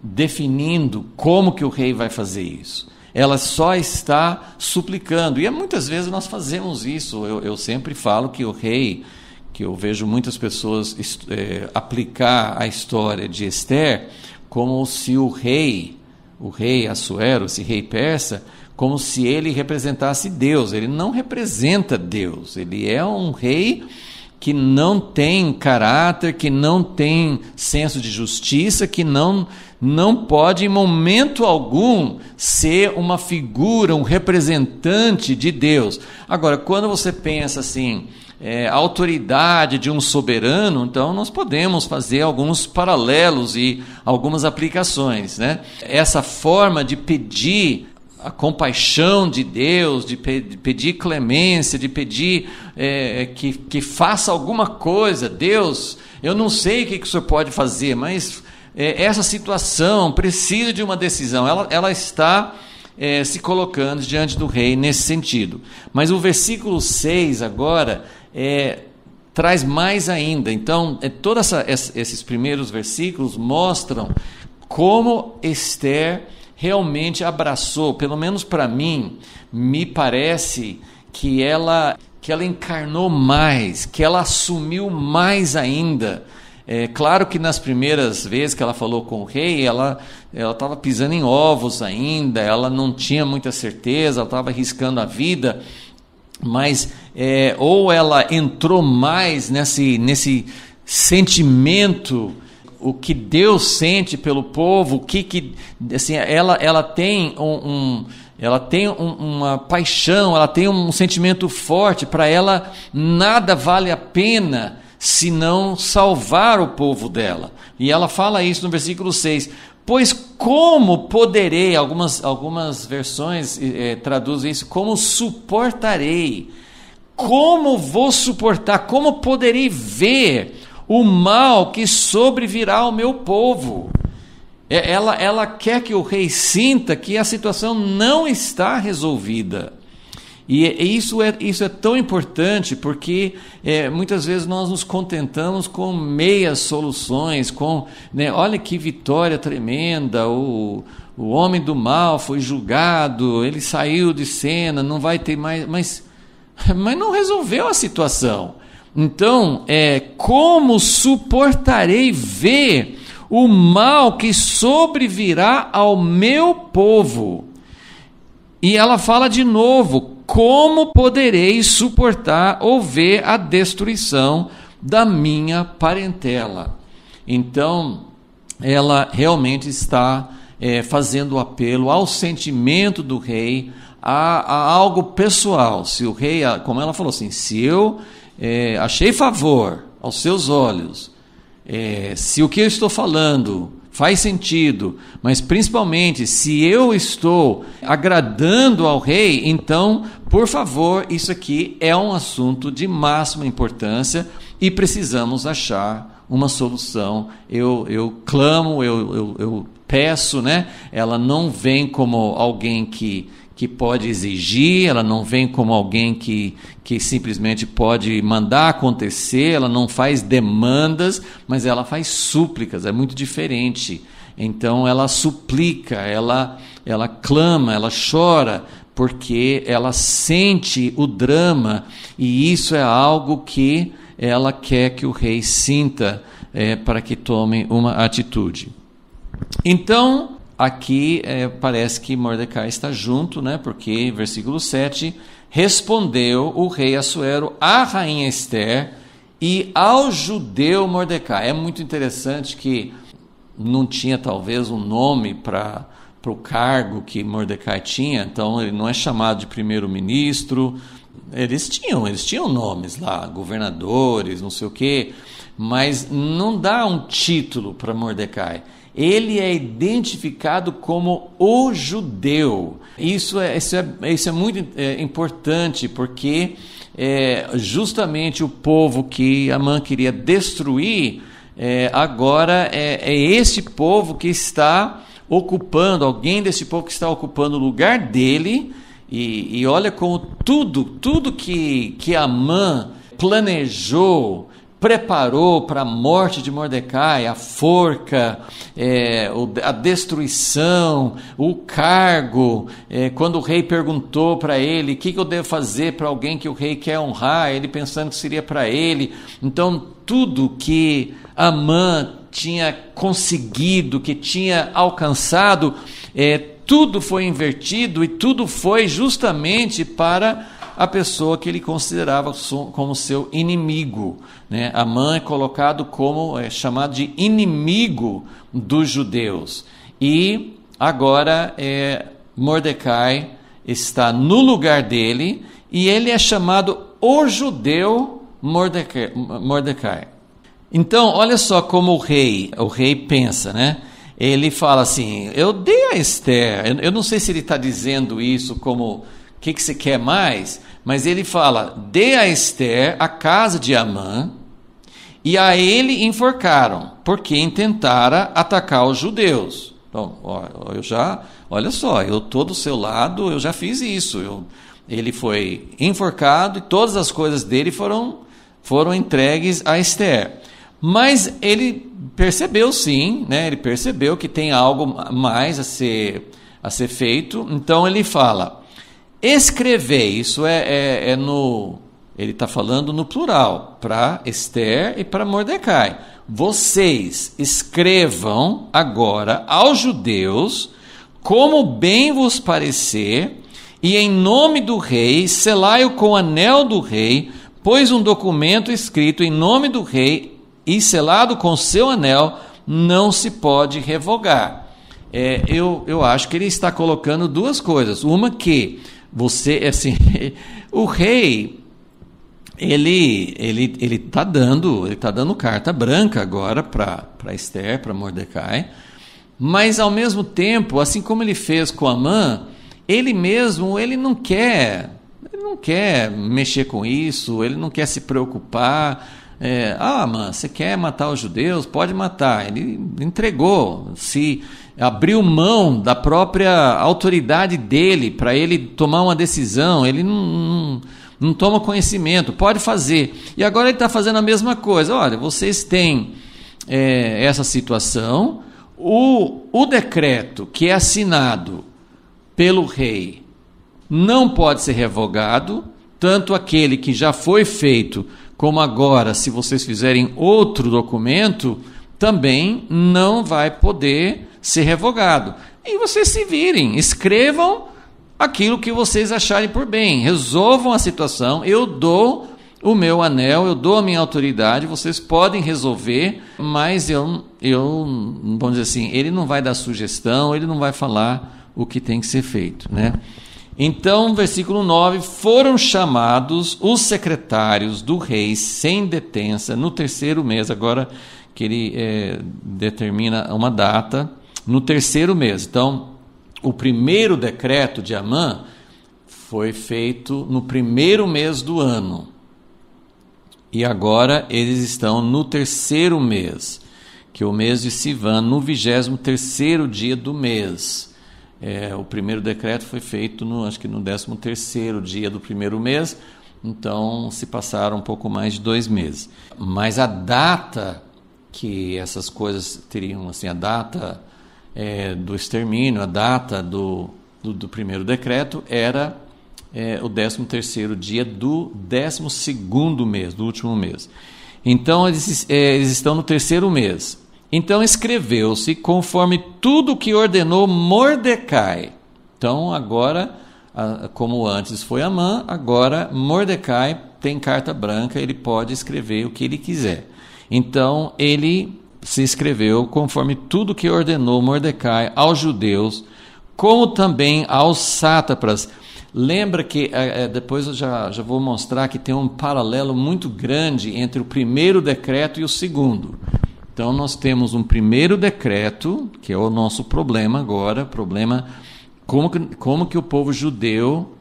definindo como que o rei vai fazer isso ela só está suplicando. E é muitas vezes nós fazemos isso. Eu, eu sempre falo que o rei, que eu vejo muitas pessoas é, aplicar a história de Esther como se o rei, o rei Assuero, esse rei persa, como se ele representasse Deus. Ele não representa Deus, ele é um rei que não tem caráter, que não tem senso de justiça, que não, não pode, em momento algum, ser uma figura, um representante de Deus. Agora, quando você pensa assim, é, a autoridade de um soberano, então nós podemos fazer alguns paralelos e algumas aplicações. Né? Essa forma de pedir a compaixão de Deus, de pedir clemência, de pedir é, é, que, que faça alguma coisa. Deus, eu não sei o que, que o senhor pode fazer, mas é, essa situação precisa de uma decisão. Ela, ela está é, se colocando diante do rei nesse sentido. Mas o versículo 6 agora é, traz mais ainda. Então, é, todos esses primeiros versículos mostram como Esther realmente abraçou, pelo menos para mim, me parece que ela que ela encarnou mais, que ela assumiu mais ainda. É claro que nas primeiras vezes que ela falou com o rei, ela ela estava pisando em ovos ainda, ela não tinha muita certeza, ela estava arriscando a vida, mas é, ou ela entrou mais nesse nesse sentimento o que Deus sente pelo povo, o que, que assim, ela, ela tem um, um ela tem um, uma paixão, ela tem um sentimento forte, para ela nada vale a pena se não salvar o povo dela. E ela fala isso no versículo 6. Pois como poderei, algumas, algumas versões é, traduzem isso, como suportarei? Como vou suportar? Como poderei ver? o mal que sobrevirá ao meu povo. É, ela, ela quer que o rei sinta que a situação não está resolvida. E isso é, isso é tão importante porque é, muitas vezes nós nos contentamos com meias soluções, com né, olha que vitória tremenda, o, o homem do mal foi julgado, ele saiu de cena, não vai ter mais. Mas, mas não resolveu a situação. Então, é como suportarei ver o mal que sobrevirá ao meu povo? E ela fala de novo: como poderei suportar ou ver a destruição da minha parentela? Então, ela realmente está é, fazendo apelo ao sentimento do rei, a, a algo pessoal. Se o rei, como ela falou assim, se eu é, achei favor aos seus olhos, é, se o que eu estou falando faz sentido, mas principalmente se eu estou agradando ao rei, então, por favor, isso aqui é um assunto de máxima importância e precisamos achar uma solução. Eu, eu clamo, eu, eu, eu peço, né? Ela não vem como alguém que que pode exigir, ela não vem como alguém que, que simplesmente pode mandar acontecer, ela não faz demandas, mas ela faz súplicas, é muito diferente. Então ela suplica, ela, ela clama, ela chora, porque ela sente o drama e isso é algo que ela quer que o rei sinta é, para que tome uma atitude. Então, Aqui é, parece que Mordecai está junto, né? Porque, versículo 7, respondeu o rei Assuero à rainha Esther e ao judeu Mordecai. É muito interessante que não tinha talvez um nome para o cargo que Mordecai tinha, então ele não é chamado de primeiro-ministro. Eles tinham, eles tinham nomes lá, governadores, não sei o quê, mas não dá um título para Mordecai ele é identificado como o judeu. Isso é, isso é, isso é muito é, importante porque é, justamente o povo que Amã queria destruir, é, agora é, é esse povo que está ocupando, alguém desse povo que está ocupando o lugar dele. E, e olha como tudo, tudo que, que Amã planejou preparou para a morte de Mordecai, a forca, é, a destruição, o cargo. É, quando o rei perguntou para ele o que, que eu devo fazer para alguém que o rei quer honrar, ele pensando que seria para ele. Então, tudo que Amã tinha conseguido, que tinha alcançado, é, tudo foi invertido e tudo foi justamente para a pessoa que ele considerava como seu inimigo. Né? Amã é colocado como é chamado de inimigo dos judeus. E agora é, Mordecai está no lugar dele e ele é chamado o judeu Mordecai. Mordecai. Então, olha só como o rei, o rei pensa, né? Ele fala assim: Eu dei a Esther. Eu, eu não sei se ele está dizendo isso como que, que você quer mais? Mas ele fala: dê a Esther a casa de Amã, e a ele enforcaram, porque intentara atacar os judeus. Então, ó, eu já, olha só, eu estou do seu lado, eu já fiz isso. Eu, ele foi enforcado e todas as coisas dele foram, foram entregues a Esther. Mas ele percebeu sim, né? ele percebeu que tem algo mais a ser, a ser feito, então ele fala escrever, isso é, é, é no. Ele está falando no plural, para Esther e para Mordecai. Vocês escrevam agora aos judeus como bem vos parecer, e em nome do rei, selai-o com o anel do rei, pois um documento escrito em nome do rei e selado com seu anel não se pode revogar. É, eu, eu acho que ele está colocando duas coisas. Uma que você, é assim, o rei, ele ele ele tá dando, ele tá dando carta branca agora para para Esther, para Mordecai, mas ao mesmo tempo, assim como ele fez com Amã, ele mesmo, ele não quer, ele não quer mexer com isso, ele não quer se preocupar. É, ah, Amã, você quer matar os judeus? Pode matar. Ele entregou. Se abriu mão da própria autoridade dele para ele tomar uma decisão, ele não, não, não, toma conhecimento, pode fazer. E agora ele está fazendo a mesma coisa. Olha, vocês têm é, essa situação, o, o decreto que é assinado pelo rei não pode ser revogado, tanto aquele que já foi feito, como agora, se vocês fizerem outro documento, também não vai poder ser revogado. E vocês se virem, escrevam aquilo que vocês acharem por bem, resolvam a situação. Eu dou o meu anel, eu dou a minha autoridade, vocês podem resolver, mas eu, eu vamos dizer assim, ele não vai dar sugestão, ele não vai falar o que tem que ser feito, né? Então, versículo 9: Foram chamados os secretários do rei sem detença no terceiro mês, agora que ele é, determina uma data no terceiro mês. Então, o primeiro decreto de Amã foi feito no primeiro mês do ano. E agora eles estão no terceiro mês, que é o mês de Sivan, no vigésimo terceiro dia do mês. É, o primeiro decreto foi feito no, acho que no décimo terceiro dia do primeiro mês, então se passaram um pouco mais de dois meses. Mas a data que essas coisas teriam, assim, a data é, do extermínio, a data do, do, do primeiro decreto era é, o 13 terceiro dia do 12 segundo mês, do último mês. Então eles, é, eles estão no terceiro mês. Então escreveu-se conforme tudo que ordenou Mordecai. Então agora, como antes foi Amã, agora Mordecai tem carta branca, ele pode escrever o que ele quiser. Então ele se escreveu conforme tudo que ordenou Mordecai aos judeus, como também aos sátrapas. Lembra que é, é, depois eu já, já vou mostrar que tem um paralelo muito grande entre o primeiro decreto e o segundo. Então nós temos um primeiro decreto, que é o nosso problema agora, problema como que, como que o povo judeu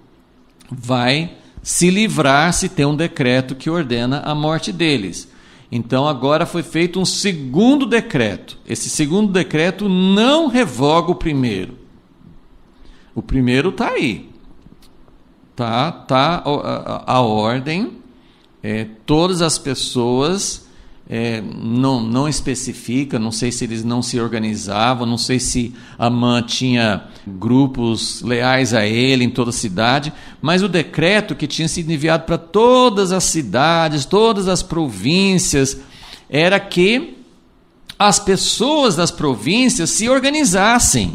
vai se livrar se tem um decreto que ordena a morte deles. Então agora foi feito um segundo decreto. Esse segundo decreto não revoga o primeiro. O primeiro está aí. Tá, tá a, a, a ordem. É, todas as pessoas é, não, não especifica, não sei se eles não se organizavam, não sei se Amã tinha grupos leais a ele em toda a cidade, mas o decreto que tinha sido enviado para todas as cidades, todas as províncias, era que as pessoas das províncias se organizassem.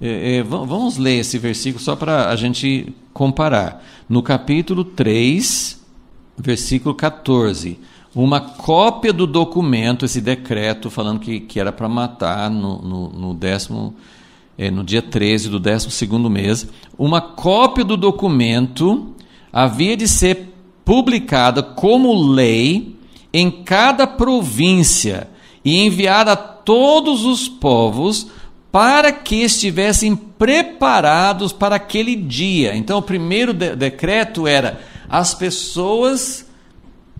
É, é, vamos ler esse versículo só para a gente comparar. No capítulo 3, versículo 14 uma cópia do documento, esse decreto falando que, que era para matar no, no, no décimo, é, no dia 13 do 12 mês, uma cópia do documento havia de ser publicada como lei em cada província e enviada a todos os povos para que estivessem preparados para aquele dia. Então, o primeiro de decreto era as pessoas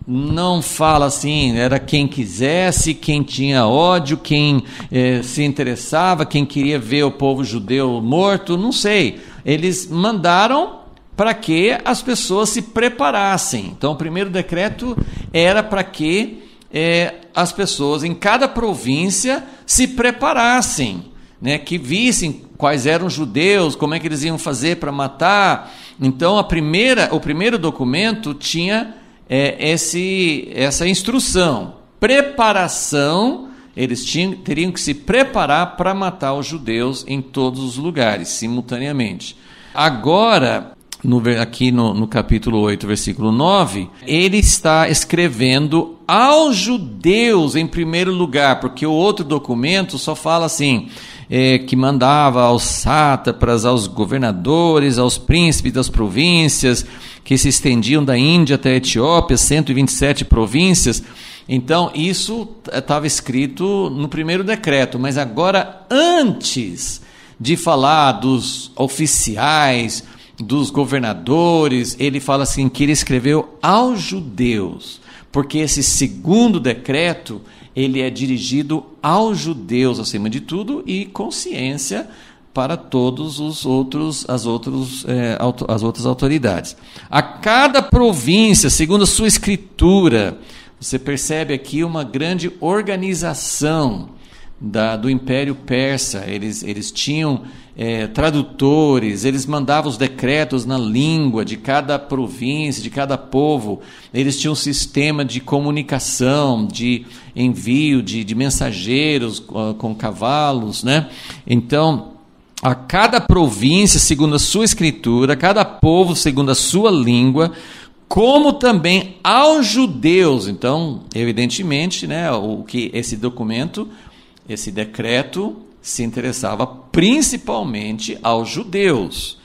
não fala assim, era quem quisesse, quem tinha ódio, quem eh, se interessava, quem queria ver o povo judeu morto, não sei. Eles mandaram para que as pessoas se preparassem. Então, o primeiro decreto era para que eh, as pessoas em cada província se preparassem, né, que vissem quais eram os judeus, como é que eles iam fazer para matar. Então, a primeira, o primeiro documento tinha é, esse, essa instrução. Preparação, eles tinham, teriam que se preparar para matar os judeus em todos os lugares, simultaneamente. Agora, no, aqui no, no capítulo 8, versículo 9, ele está escrevendo aos judeus em primeiro lugar, porque o outro documento só fala assim. É, que mandava aos sátrapas, aos governadores, aos príncipes das províncias, que se estendiam da Índia até a Etiópia, 127 províncias. Então, isso estava eh, escrito no primeiro decreto, mas agora, antes de falar dos oficiais, dos governadores, ele fala assim que ele escreveu aos judeus, porque esse segundo decreto ele é dirigido aos judeus acima de tudo e consciência para todos os outros as outros é, as outras autoridades. A cada província, segundo a sua escritura, você percebe aqui uma grande organização da, do Império Persa. Eles, eles tinham é, tradutores, eles mandavam os decretos na língua de cada província, de cada povo. Eles tinham um sistema de comunicação, de envio de, de mensageiros com, ah, com cavalos. Né? Então a cada província segundo a sua escritura, a cada povo segundo a sua língua, como também aos judeus. Então, evidentemente, né, o que esse documento, esse decreto se interessava principalmente aos judeus.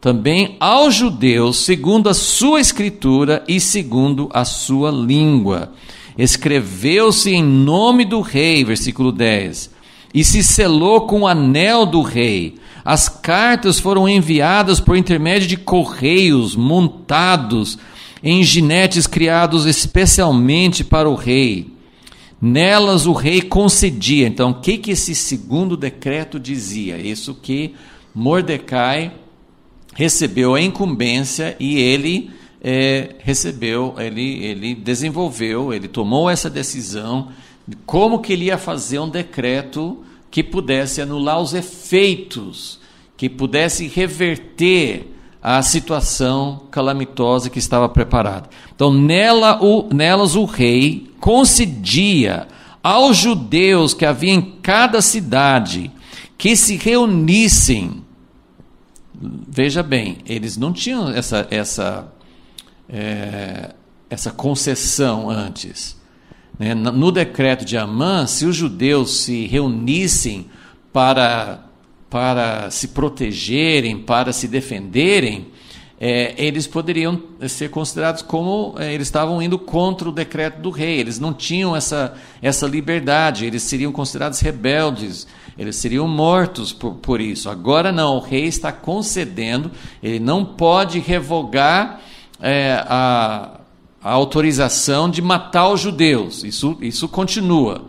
Também aos judeus, segundo a sua escritura e segundo a sua língua. Escreveu-se em nome do rei, versículo 10 e se selou com o anel do rei. As cartas foram enviadas por intermédio de correios montados em jinetes criados especialmente para o rei. Nelas o rei concedia. Então, o que, que esse segundo decreto dizia? Isso que Mordecai recebeu a incumbência e ele é, recebeu, ele, ele desenvolveu, ele tomou essa decisão como que ele ia fazer um decreto que pudesse anular os efeitos, que pudesse reverter a situação calamitosa que estava preparada. Então, nela, o, nelas o rei concedia aos judeus que havia em cada cidade que se reunissem. Veja bem, eles não tinham essa, essa, é, essa concessão antes. Né, no decreto de Amã, se os judeus se reunissem para, para se protegerem, para se defenderem, é, eles poderiam ser considerados como é, eles estavam indo contra o decreto do rei. Eles não tinham essa, essa liberdade, eles seriam considerados rebeldes, eles seriam mortos por, por isso. Agora não, o rei está concedendo, ele não pode revogar é, a a autorização de matar os judeus. Isso, isso continua.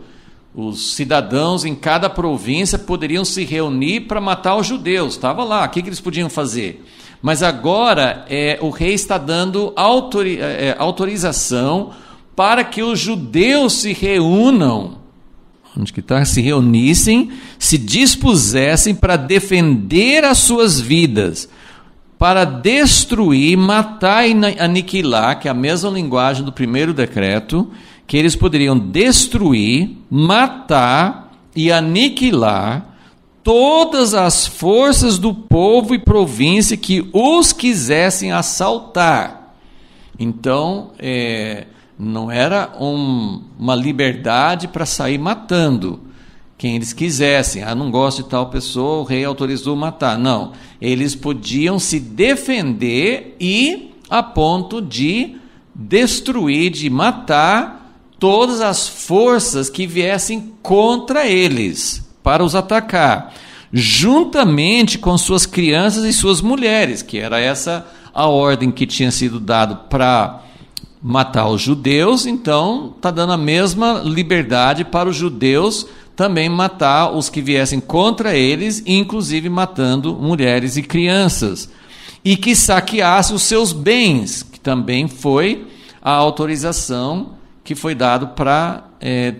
Os cidadãos em cada província poderiam se reunir para matar os judeus. Estava lá, o que, que eles podiam fazer? Mas agora é, o rei está dando autori é, é autorização para que os judeus se reúnam. Onde que está? Se reunissem, se dispusessem para defender as suas vidas para destruir, matar e aniquilar, que é a mesma linguagem do primeiro decreto, que eles poderiam destruir, matar e aniquilar todas as forças do povo e província que os quisessem assaltar. Então, é, não era um, uma liberdade para sair matando, quem eles quisessem. Ah, não gosto de tal pessoa, o rei autorizou matar. Não. Eles podiam se defender e a ponto de destruir, de matar todas as forças que viessem contra eles para os atacar, juntamente com suas crianças e suas mulheres, que era essa a ordem que tinha sido dado para matar os judeus, então está dando a mesma liberdade para os judeus também matar os que viessem contra eles, inclusive matando mulheres e crianças, e que saqueasse os seus bens, que também foi a autorização que foi dado para é,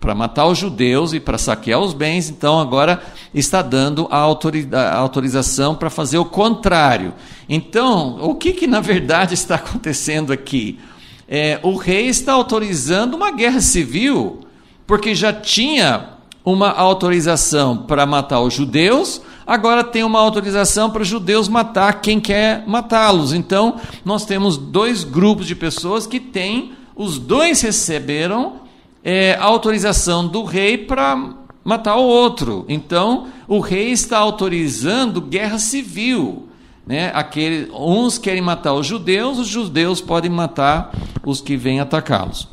para matar os judeus e para saquear os bens, então agora está dando a, autorização para fazer o contrário. Então, o que, que na verdade está acontecendo aqui? É, o rei está autorizando uma guerra civil porque já tinha uma autorização para matar os judeus, agora tem uma autorização para os judeus matar quem quer matá-los. Então, nós temos dois grupos de pessoas que têm, os dois receberam é, autorização do rei para matar o outro. Então, o rei está autorizando guerra civil. Né? Aquele, uns querem matar os judeus, os judeus podem matar os que vêm atacá-los.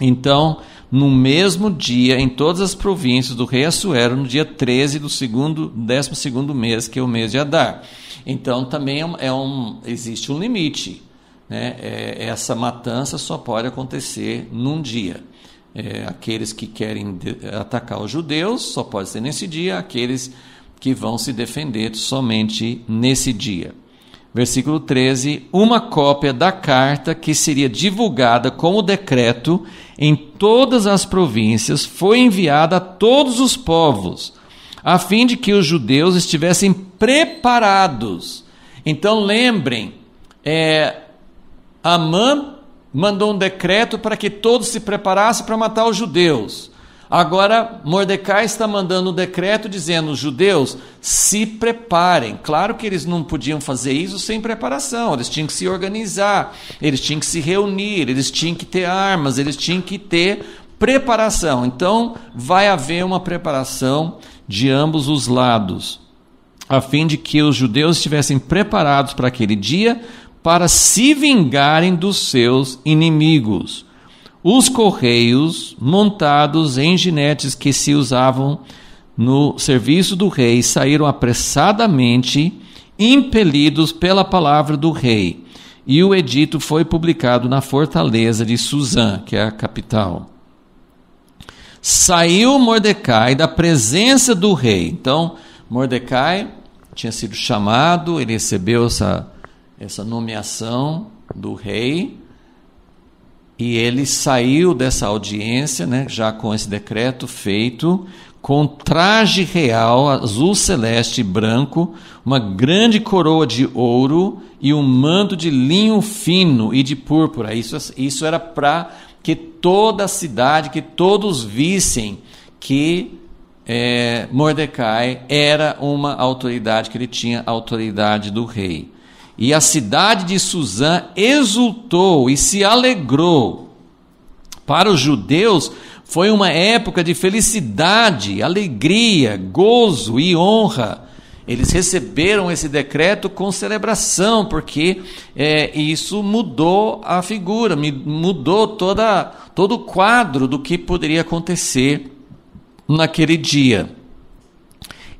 Então, no mesmo dia em todas as províncias do rei Assuero, no dia 13 do segundo, 12 mês, que é o mês de Adar. Então também é um, é um existe um limite. Né? É, essa matança só pode acontecer num dia. É, aqueles que querem atacar os judeus só pode ser nesse dia, aqueles que vão se defender somente nesse dia versículo 13, uma cópia da carta que seria divulgada como decreto em todas as províncias foi enviada a todos os povos, a fim de que os judeus estivessem preparados. Então lembrem, é, Amã mandou um decreto para que todos se preparassem para matar os judeus. Agora, Mordecai está mandando um decreto dizendo: os judeus se preparem. Claro que eles não podiam fazer isso sem preparação, eles tinham que se organizar, eles tinham que se reunir, eles tinham que ter armas, eles tinham que ter preparação. Então, vai haver uma preparação de ambos os lados, a fim de que os judeus estivessem preparados para aquele dia para se vingarem dos seus inimigos os correios montados em jinetes que se usavam no serviço do rei saíram apressadamente, impelidos pela palavra do rei. E o edito foi publicado na fortaleza de Suzã, que é a capital. Saiu Mordecai da presença do rei. Então, Mordecai tinha sido chamado, ele recebeu essa, essa nomeação do rei e ele saiu dessa audiência, né, já com esse decreto feito, com traje real, azul celeste e branco, uma grande coroa de ouro e um manto de linho fino e de púrpura. Isso, isso era para que toda a cidade, que todos vissem que é, Mordecai era uma autoridade, que ele tinha autoridade do rei. E a cidade de Suzã exultou e se alegrou. Para os judeus foi uma época de felicidade, alegria, gozo e honra. Eles receberam esse decreto com celebração, porque é, isso mudou a figura, mudou toda, todo o quadro do que poderia acontecer naquele dia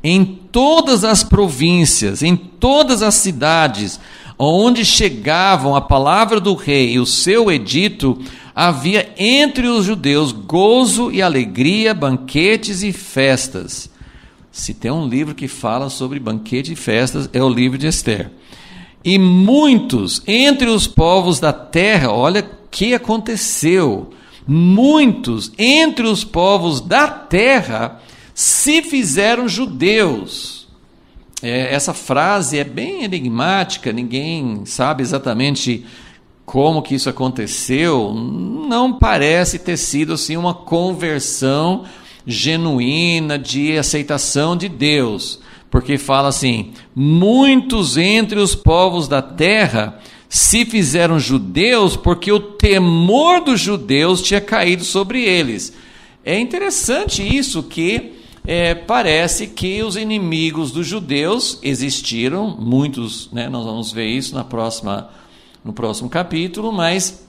em todas as províncias, em todas as cidades, onde chegavam a palavra do rei e o seu edito, havia entre os judeus gozo e alegria, banquetes e festas. Se tem um livro que fala sobre banquete e festas, é o livro de Esther. E muitos entre os povos da terra, olha que aconteceu. Muitos entre os povos da terra se fizeram judeus. É, essa frase é bem enigmática, ninguém sabe exatamente como que isso aconteceu. Não parece ter sido assim uma conversão genuína de aceitação de Deus, porque fala assim: muitos entre os povos da terra se fizeram judeus porque o temor dos judeus tinha caído sobre eles. É interessante isso que é, parece que os inimigos dos judeus existiram, muitos, né, nós vamos ver isso na próxima, no próximo capítulo, mas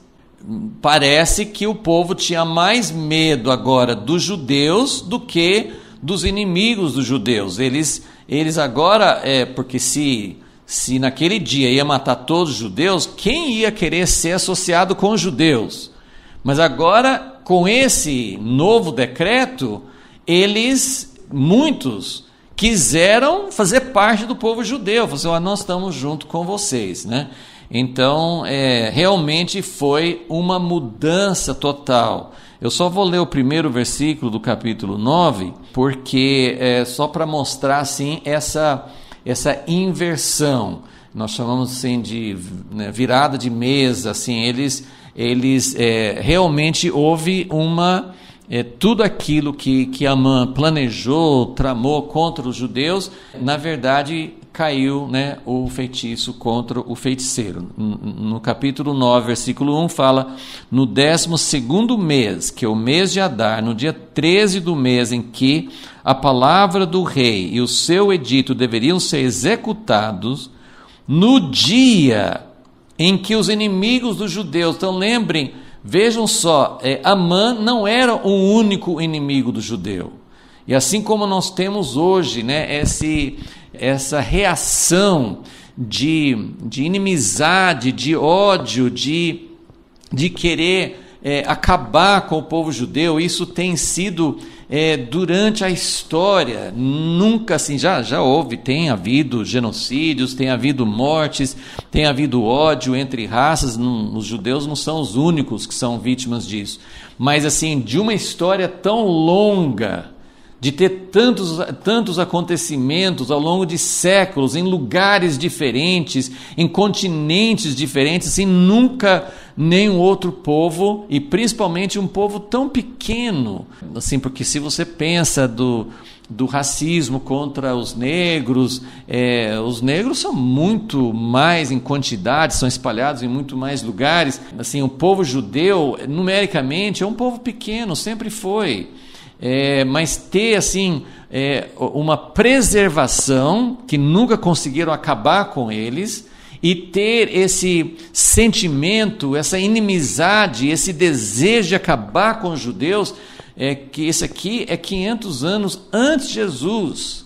parece que o povo tinha mais medo agora dos judeus do que dos inimigos dos judeus. Eles, eles agora, é, porque se, se naquele dia ia matar todos os judeus, quem ia querer ser associado com os judeus? Mas agora, com esse novo decreto, eles, muitos, quiseram fazer parte do povo judeu. Falaram, assim, ah, nós estamos junto com vocês, né? Então, é, realmente foi uma mudança total. Eu só vou ler o primeiro versículo do capítulo 9, porque é só para mostrar assim essa, essa inversão. Nós chamamos assim de né, virada de mesa, assim, eles, eles é, realmente houve uma é, tudo aquilo que, que Amã planejou, tramou contra os judeus, na verdade caiu né, o feitiço contra o feiticeiro. No capítulo 9, versículo 1, fala: No décimo segundo mês, que é o mês de Adar, no dia 13 do mês em que a palavra do rei e o seu edito deveriam ser executados, no dia em que os inimigos dos judeus, então lembrem, Vejam só, é, Amã não era o único inimigo do judeu. E assim como nós temos hoje né, esse, essa reação de, de inimizade, de ódio, de, de querer é, acabar com o povo judeu, isso tem sido é, durante a história, nunca assim, já, já houve, tem havido genocídios, tem havido mortes, tem havido ódio entre raças, não, os judeus não são os únicos que são vítimas disso. Mas assim, de uma história tão longa, de ter tantos, tantos acontecimentos ao longo de séculos, em lugares diferentes, em continentes diferentes, e nunca nenhum outro povo, e principalmente um povo tão pequeno. Assim, porque se você pensa do, do racismo contra os negros. É, os negros são muito mais em quantidade, são espalhados em muito mais lugares. Assim, o povo judeu, numericamente, é um povo pequeno, sempre foi é, mas ter assim é, uma preservação que nunca conseguiram acabar com eles e ter esse sentimento, essa inimizade, esse desejo de acabar com os judeus, é que esse aqui é 500 anos antes de Jesus.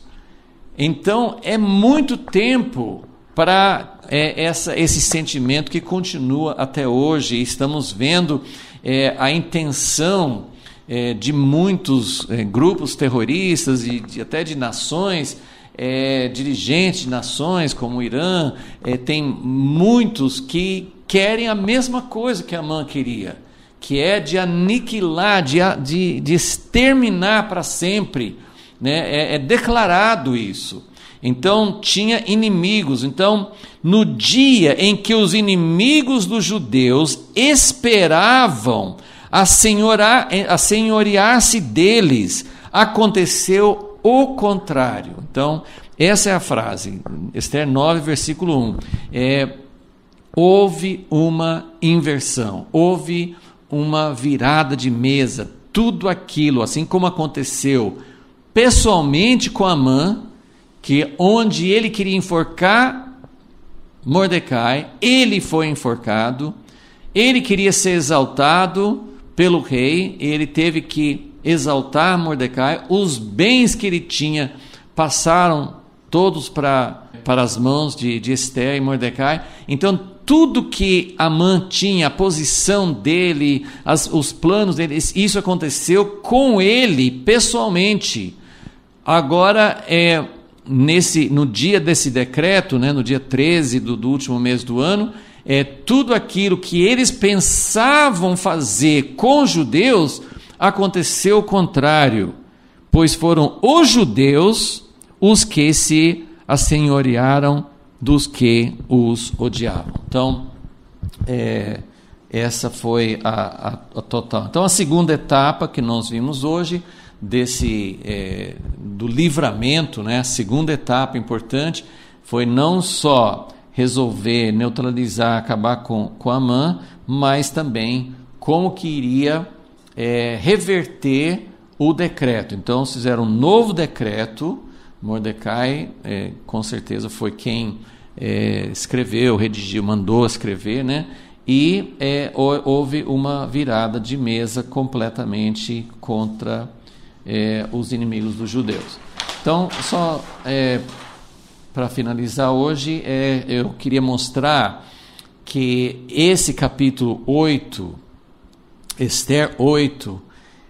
Então é muito tempo para é, essa, esse sentimento que continua até hoje. Estamos vendo é, a intenção é, de muitos é, grupos terroristas e de, até de nações, é, dirigentes de nações como o Irã, é, tem muitos que querem a mesma coisa que mãe queria, que é de aniquilar, de, de, de exterminar para sempre. Né? É, é declarado isso. Então tinha inimigos. Então, no dia em que os inimigos dos judeus esperavam assenhorear-se deles. Aconteceu o contrário. Então, essa é a frase, Esther 9, versículo 1. É, houve uma inversão, houve uma virada de mesa. Tudo aquilo, assim como aconteceu pessoalmente com Amã, que onde ele queria enforcar Mordecai, ele foi enforcado, ele queria ser exaltado, pelo rei, ele teve que exaltar Mordecai, os bens que ele tinha passaram todos para para as mãos de, de Esther e Mordecai. Então, tudo que Amã tinha, a posição dele, as, os planos dele, isso aconteceu com ele pessoalmente. Agora, é, nesse, no dia desse decreto, né, no dia 13 do, do último mês do ano, é, tudo aquilo que eles pensavam fazer com os judeus, aconteceu o contrário, pois foram os judeus os que se assenhorearam dos que os odiavam. Então, é, essa foi a, a, a, total. Então, a segunda etapa que nós vimos hoje desse é, do livramento, né? A segunda etapa importante foi não só resolver, neutralizar, acabar com, com Amã, mas também como que iria é, reverter o decreto. Então fizeram um novo decreto. Mordecai, é, com certeza, foi quem é, escreveu, redigiu, mandou escrever, né? E é, houve uma virada de mesa completamente contra é, os inimigos dos judeus. Então, só é, para finalizar hoje, é, eu queria mostrar que esse capítulo 8, Esther 8,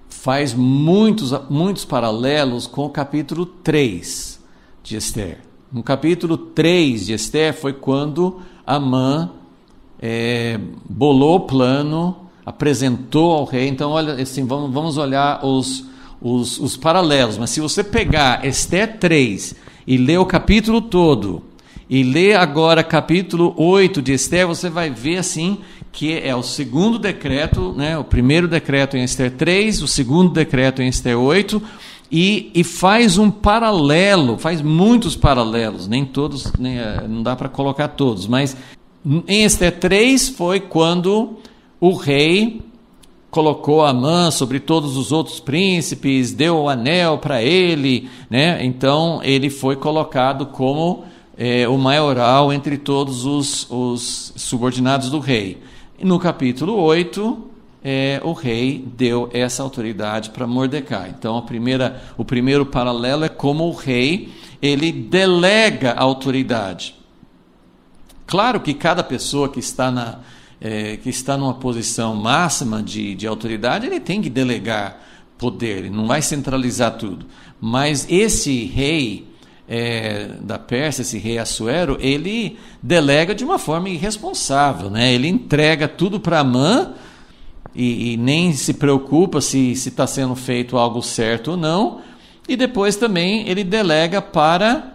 faz muitos, muitos paralelos com o capítulo 3 de Esther. No capítulo 3 de Esther foi quando Amã é, bolou o plano, apresentou ao rei. Então, olha, assim, vamos, vamos olhar os, os, os paralelos. Mas se você pegar Esther 3 e lê o capítulo todo, e lê agora capítulo 8 de Esther, você vai ver assim que é o segundo decreto, né, o primeiro decreto em Esther 3, o segundo decreto em Esther 8, e, e faz um paralelo, faz muitos paralelos, nem todos, nem, é, não dá para colocar todos, mas em Esther 3 foi quando o rei colocou a mão sobre todos os outros príncipes, deu o anel para ele, né? Então ele foi colocado como é, o maioral entre todos os, os subordinados do rei. no capítulo 8, é, eh, o rei deu essa autoridade para Mordecai. Então, a primeira, o primeiro paralelo é como o rei ele delega a autoridade. Claro que cada pessoa que está na, é, que está numa posição máxima de, de autoridade, ele tem que delegar poder, ele não vai centralizar tudo. Mas esse rei é, da Pérsia, esse rei Assuero, ele delega de uma forma irresponsável, né? ele entrega tudo para Amã e, e nem se preocupa se está sendo feito algo certo ou não, e depois também ele delega para,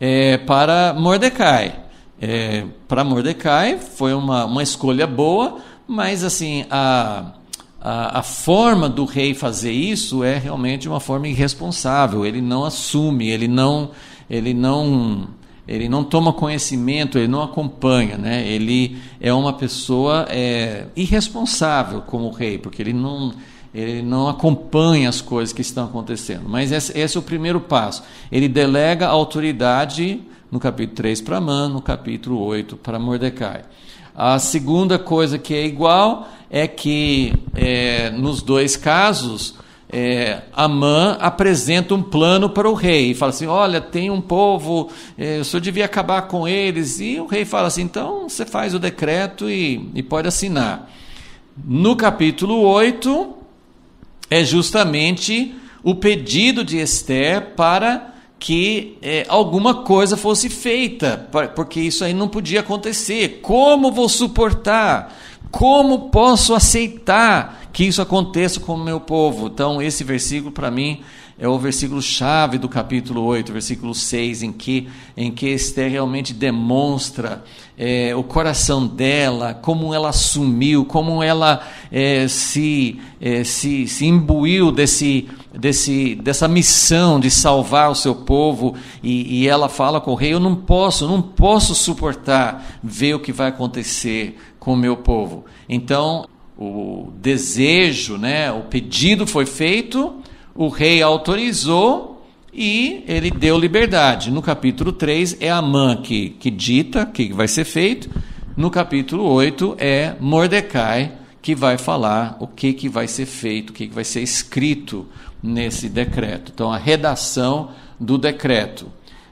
é, para Mordecai é, para Mordecai foi uma, uma escolha boa, mas assim a, a, a, forma do rei fazer isso é realmente uma forma irresponsável. Ele não assume, ele não ele não ele não toma conhecimento, ele não acompanha, né? Ele é uma pessoa é, irresponsável como rei, porque ele não ele não acompanha as coisas que estão acontecendo. Mas esse, esse é o primeiro passo. Ele delega autoridade no capítulo 3 para Amã, no capítulo 8 para Mordecai. A segunda coisa que é igual é que é, nos dois casos é, Amã apresenta um plano para o rei e fala assim: Olha, tem um povo, é, o senhor devia acabar com eles. E o rei fala assim: Então você faz o decreto e, e pode assinar. No capítulo 8, é justamente o pedido de Esther para que é, alguma coisa fosse feita, porque isso aí não podia acontecer. Como vou suportar? Como posso aceitar que isso aconteça com o meu povo? Então, esse versículo, para mim, é o versículo chave do capítulo 8, versículo 6, em que, em que Esther realmente demonstra é, o coração dela, como ela sumiu, como ela é, se, é, se, se imbuiu desse, desse, dessa missão de salvar o seu povo. E, e ela fala com o rei: Eu não posso, não posso suportar ver o que vai acontecer com o meu povo. Então, o desejo, né, o pedido foi feito, o rei autorizou e ele deu liberdade. No capítulo 3 é Amã que, que dita o que vai ser feito. No capítulo 8 é Mordecai que vai falar o que, que vai ser feito, o que, que vai ser escrito nesse decreto. Então, a redação do decreto.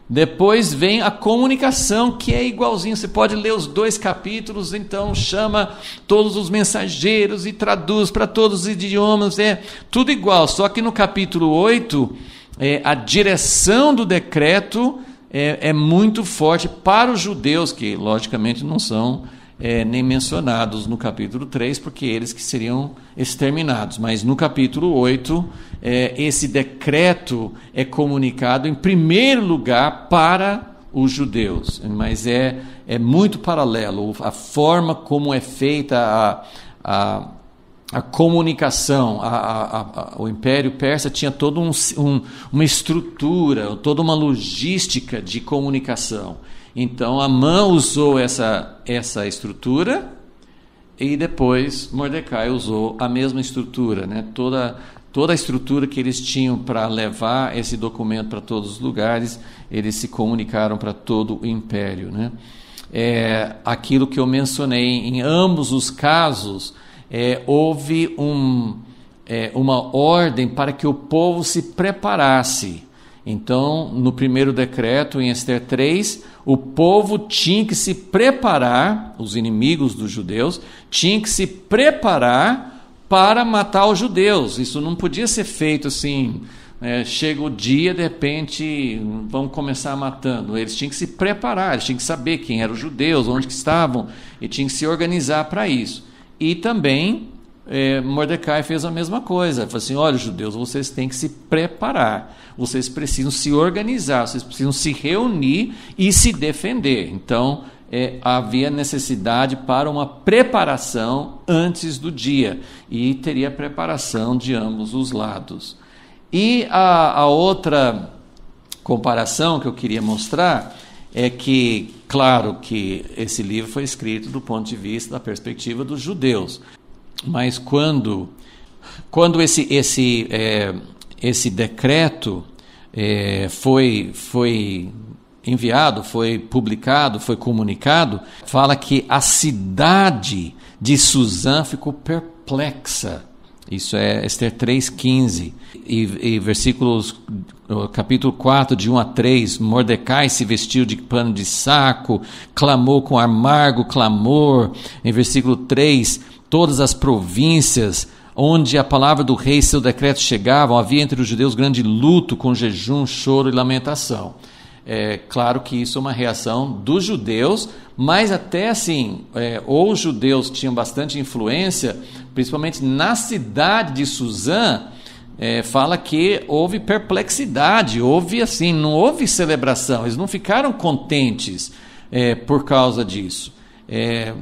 Depois vem a comunicação, que é igualzinho. Você pode ler os dois capítulos, então chama todos os mensageiros e traduz para todos os idiomas. É tudo igual, só que no capítulo 8 é, a direção do decreto é, é, muito forte para os judeus, que logicamente não são é, nem mencionados no capítulo 3, porque eles que seriam exterminados. Mas no capítulo 8, é, esse decreto é comunicado em primeiro lugar para os judeus. Mas é, é muito paralelo a forma como é feita a, a a comunicação, a, a, a, o Império Persa tinha toda um, um, uma estrutura, toda uma logística de comunicação. Então, Amã usou essa, essa estrutura e depois Mordecai usou a mesma estrutura, né? toda, toda a estrutura que eles tinham para levar esse documento para todos os lugares, eles se comunicaram para todo o Império. Né? É, aquilo que eu mencionei, em ambos os casos, é, houve um, é, uma ordem para que o povo se preparasse. Então, no primeiro decreto, em Esther 3, o povo tinha que se preparar, os inimigos dos judeus, tinham que se preparar para matar os judeus. Isso não podia ser feito assim. É, chega o dia, de repente, vão começar matando. Eles tinham que se preparar, eles tinham que saber quem eram os judeus, onde que estavam, e tinham que se organizar para isso. E também é, Mordecai fez a mesma coisa. Ele falou assim: olha, judeus, vocês têm que se preparar, vocês precisam se organizar, vocês precisam se reunir e se defender. Então, é, havia necessidade para uma preparação antes do dia, e teria preparação de ambos os lados. E a, a outra comparação que eu queria mostrar é que, claro que esse livro foi escrito do ponto de vista da perspectiva dos judeus, mas quando, quando esse, esse, é, esse decreto é, foi, foi enviado, foi publicado, foi comunicado, fala que a cidade de Suzã ficou perplexa isso é Esther 3,15. E, e versículos, capítulo 4, de 1 a 3. Mordecai se vestiu de pano de saco, clamou com amargo clamor. Em versículo 3, todas as províncias onde a palavra do rei e seu decreto chegavam, havia entre os judeus grande luto, com jejum, choro e lamentação. É claro que isso é uma reação dos judeus, mas até assim, é, ou os judeus tinham bastante influência, principalmente na cidade de Suzã, é, fala que houve perplexidade, houve assim, não houve celebração, eles não ficaram contentes é, por causa disso. É,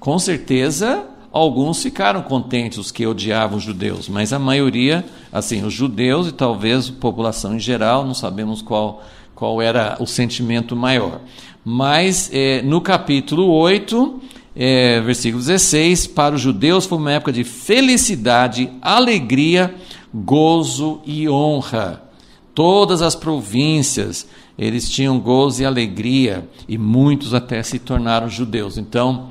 com certeza, alguns ficaram contentes, os que odiavam os judeus, mas a maioria, assim, os judeus e talvez a população em geral, não sabemos qual qual era o sentimento maior. Mas é, no capítulo 8, é, versículo 16, para os judeus foi uma época de felicidade, alegria, gozo e honra. Todas as províncias eles tinham gozo e alegria, e muitos até se tornaram judeus. Então,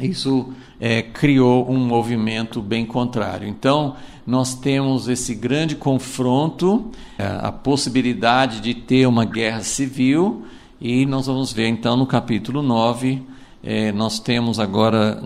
isso é, criou um movimento bem contrário. Então, nós temos esse grande confronto, é, a possibilidade de ter uma guerra civil, e nós vamos ver então no capítulo 9. É, nós temos agora,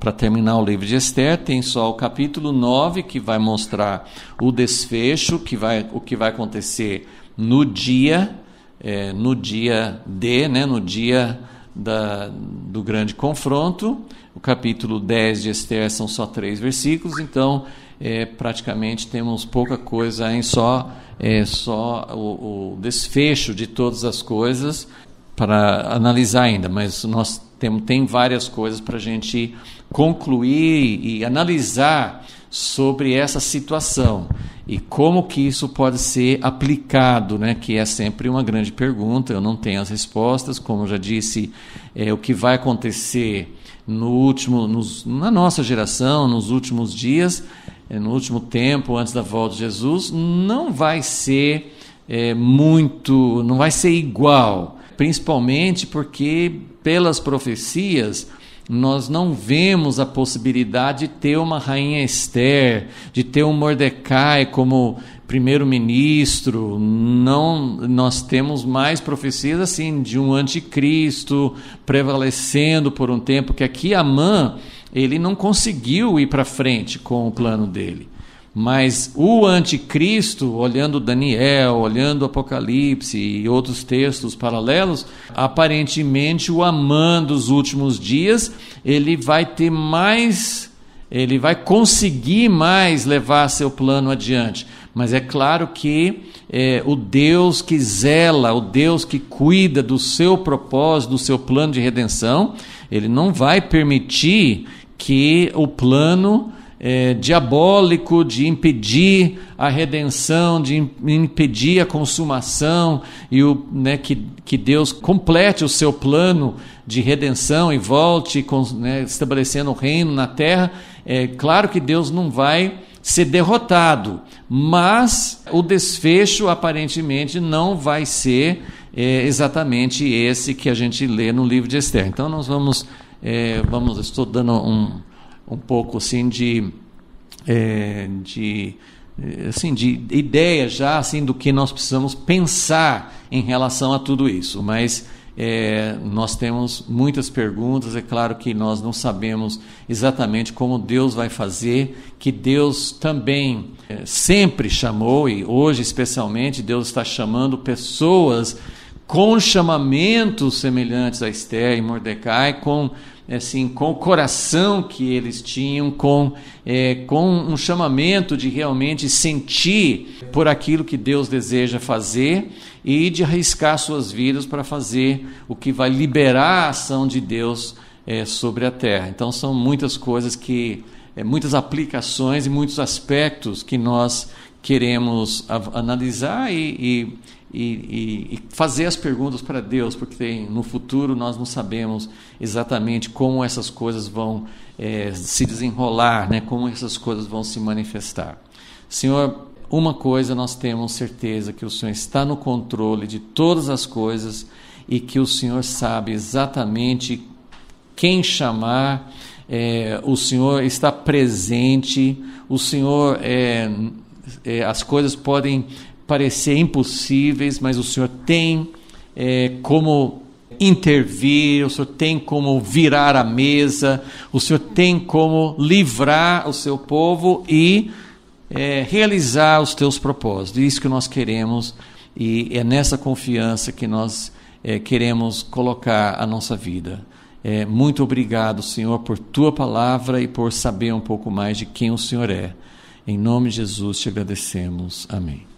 para terminar o livro de Esther, tem só o capítulo 9 que vai mostrar o desfecho, que vai, o que vai acontecer no dia, é, no dia D, né, no dia da, do grande confronto. O capítulo 10 de Esther são só três versículos, então é, praticamente temos pouca coisa em só, é, só o, o desfecho de todas as coisas para analisar ainda, mas nós temos tem várias coisas para a gente concluir e analisar sobre essa situação e como que isso pode ser aplicado, né? que é sempre uma grande pergunta, eu não tenho as respostas, como eu já disse, é, o que vai acontecer no último, nos, na nossa geração, nos últimos dias, é, no último tempo, antes da volta de Jesus, não vai ser é, muito, não vai ser igual, principalmente porque pelas profecias nós não vemos a possibilidade de ter uma rainha Esther, de ter um Mordecai como primeiro-ministro, não nós temos mais profecias assim de um anticristo prevalecendo por um tempo que aqui Amã ele não conseguiu ir para frente com o plano dele. Mas o anticristo, olhando Daniel, olhando Apocalipse e outros textos paralelos, aparentemente o Amã dos últimos dias, ele vai ter mais, ele vai conseguir mais levar seu plano adiante. Mas é claro que é, o Deus que zela, o Deus que cuida do seu propósito, do seu plano de redenção, ele não vai permitir que o plano é, diabólico de impedir a redenção, de impedir a consumação e o, né, que, que Deus complete o seu plano de redenção e volte né, estabelecendo o reino na terra. É claro que Deus não vai ser derrotado, mas o desfecho aparentemente não vai ser é, exatamente esse que a gente lê no livro de Esther. Então nós vamos, é, vamos estou dando um um pouco assim de, é, de é, assim de ideia já assim do que nós precisamos pensar em relação a tudo isso, mas é, nós temos muitas perguntas. É claro que nós não sabemos exatamente como Deus vai fazer, que Deus também é, sempre chamou, e hoje especialmente, Deus está chamando pessoas com chamamentos semelhantes a Esther e Mordecai, com é, assim, com o coração que eles tinham, com, é, com um chamamento de realmente sentir por aquilo que Deus deseja fazer e de arriscar suas vidas para fazer o que vai liberar a ação de Deus é, sobre a terra. Então, são muitas coisas que, é, muitas aplicações e muitos aspectos que nós queremos analisar e, e e, e, e fazer as perguntas para Deus, porque tem, no futuro nós não sabemos exatamente como essas coisas vão é, se desenrolar, né? como essas coisas vão se manifestar. Senhor, uma coisa nós temos certeza: que o Senhor está no controle de todas as coisas e que o Senhor sabe exatamente quem chamar. É, o Senhor está presente, o Senhor é, é, as coisas podem parecer impossíveis, mas o Senhor tem é, como intervir, o Senhor tem como virar a mesa, o Senhor tem como livrar o seu povo e é, realizar os teus propósitos. É isso que nós queremos e é nessa confiança que nós é, queremos colocar a nossa vida. É, muito obrigado, Senhor, por tua palavra e por saber um pouco mais de quem o Senhor é. Em nome de Jesus te agradecemos. Amém.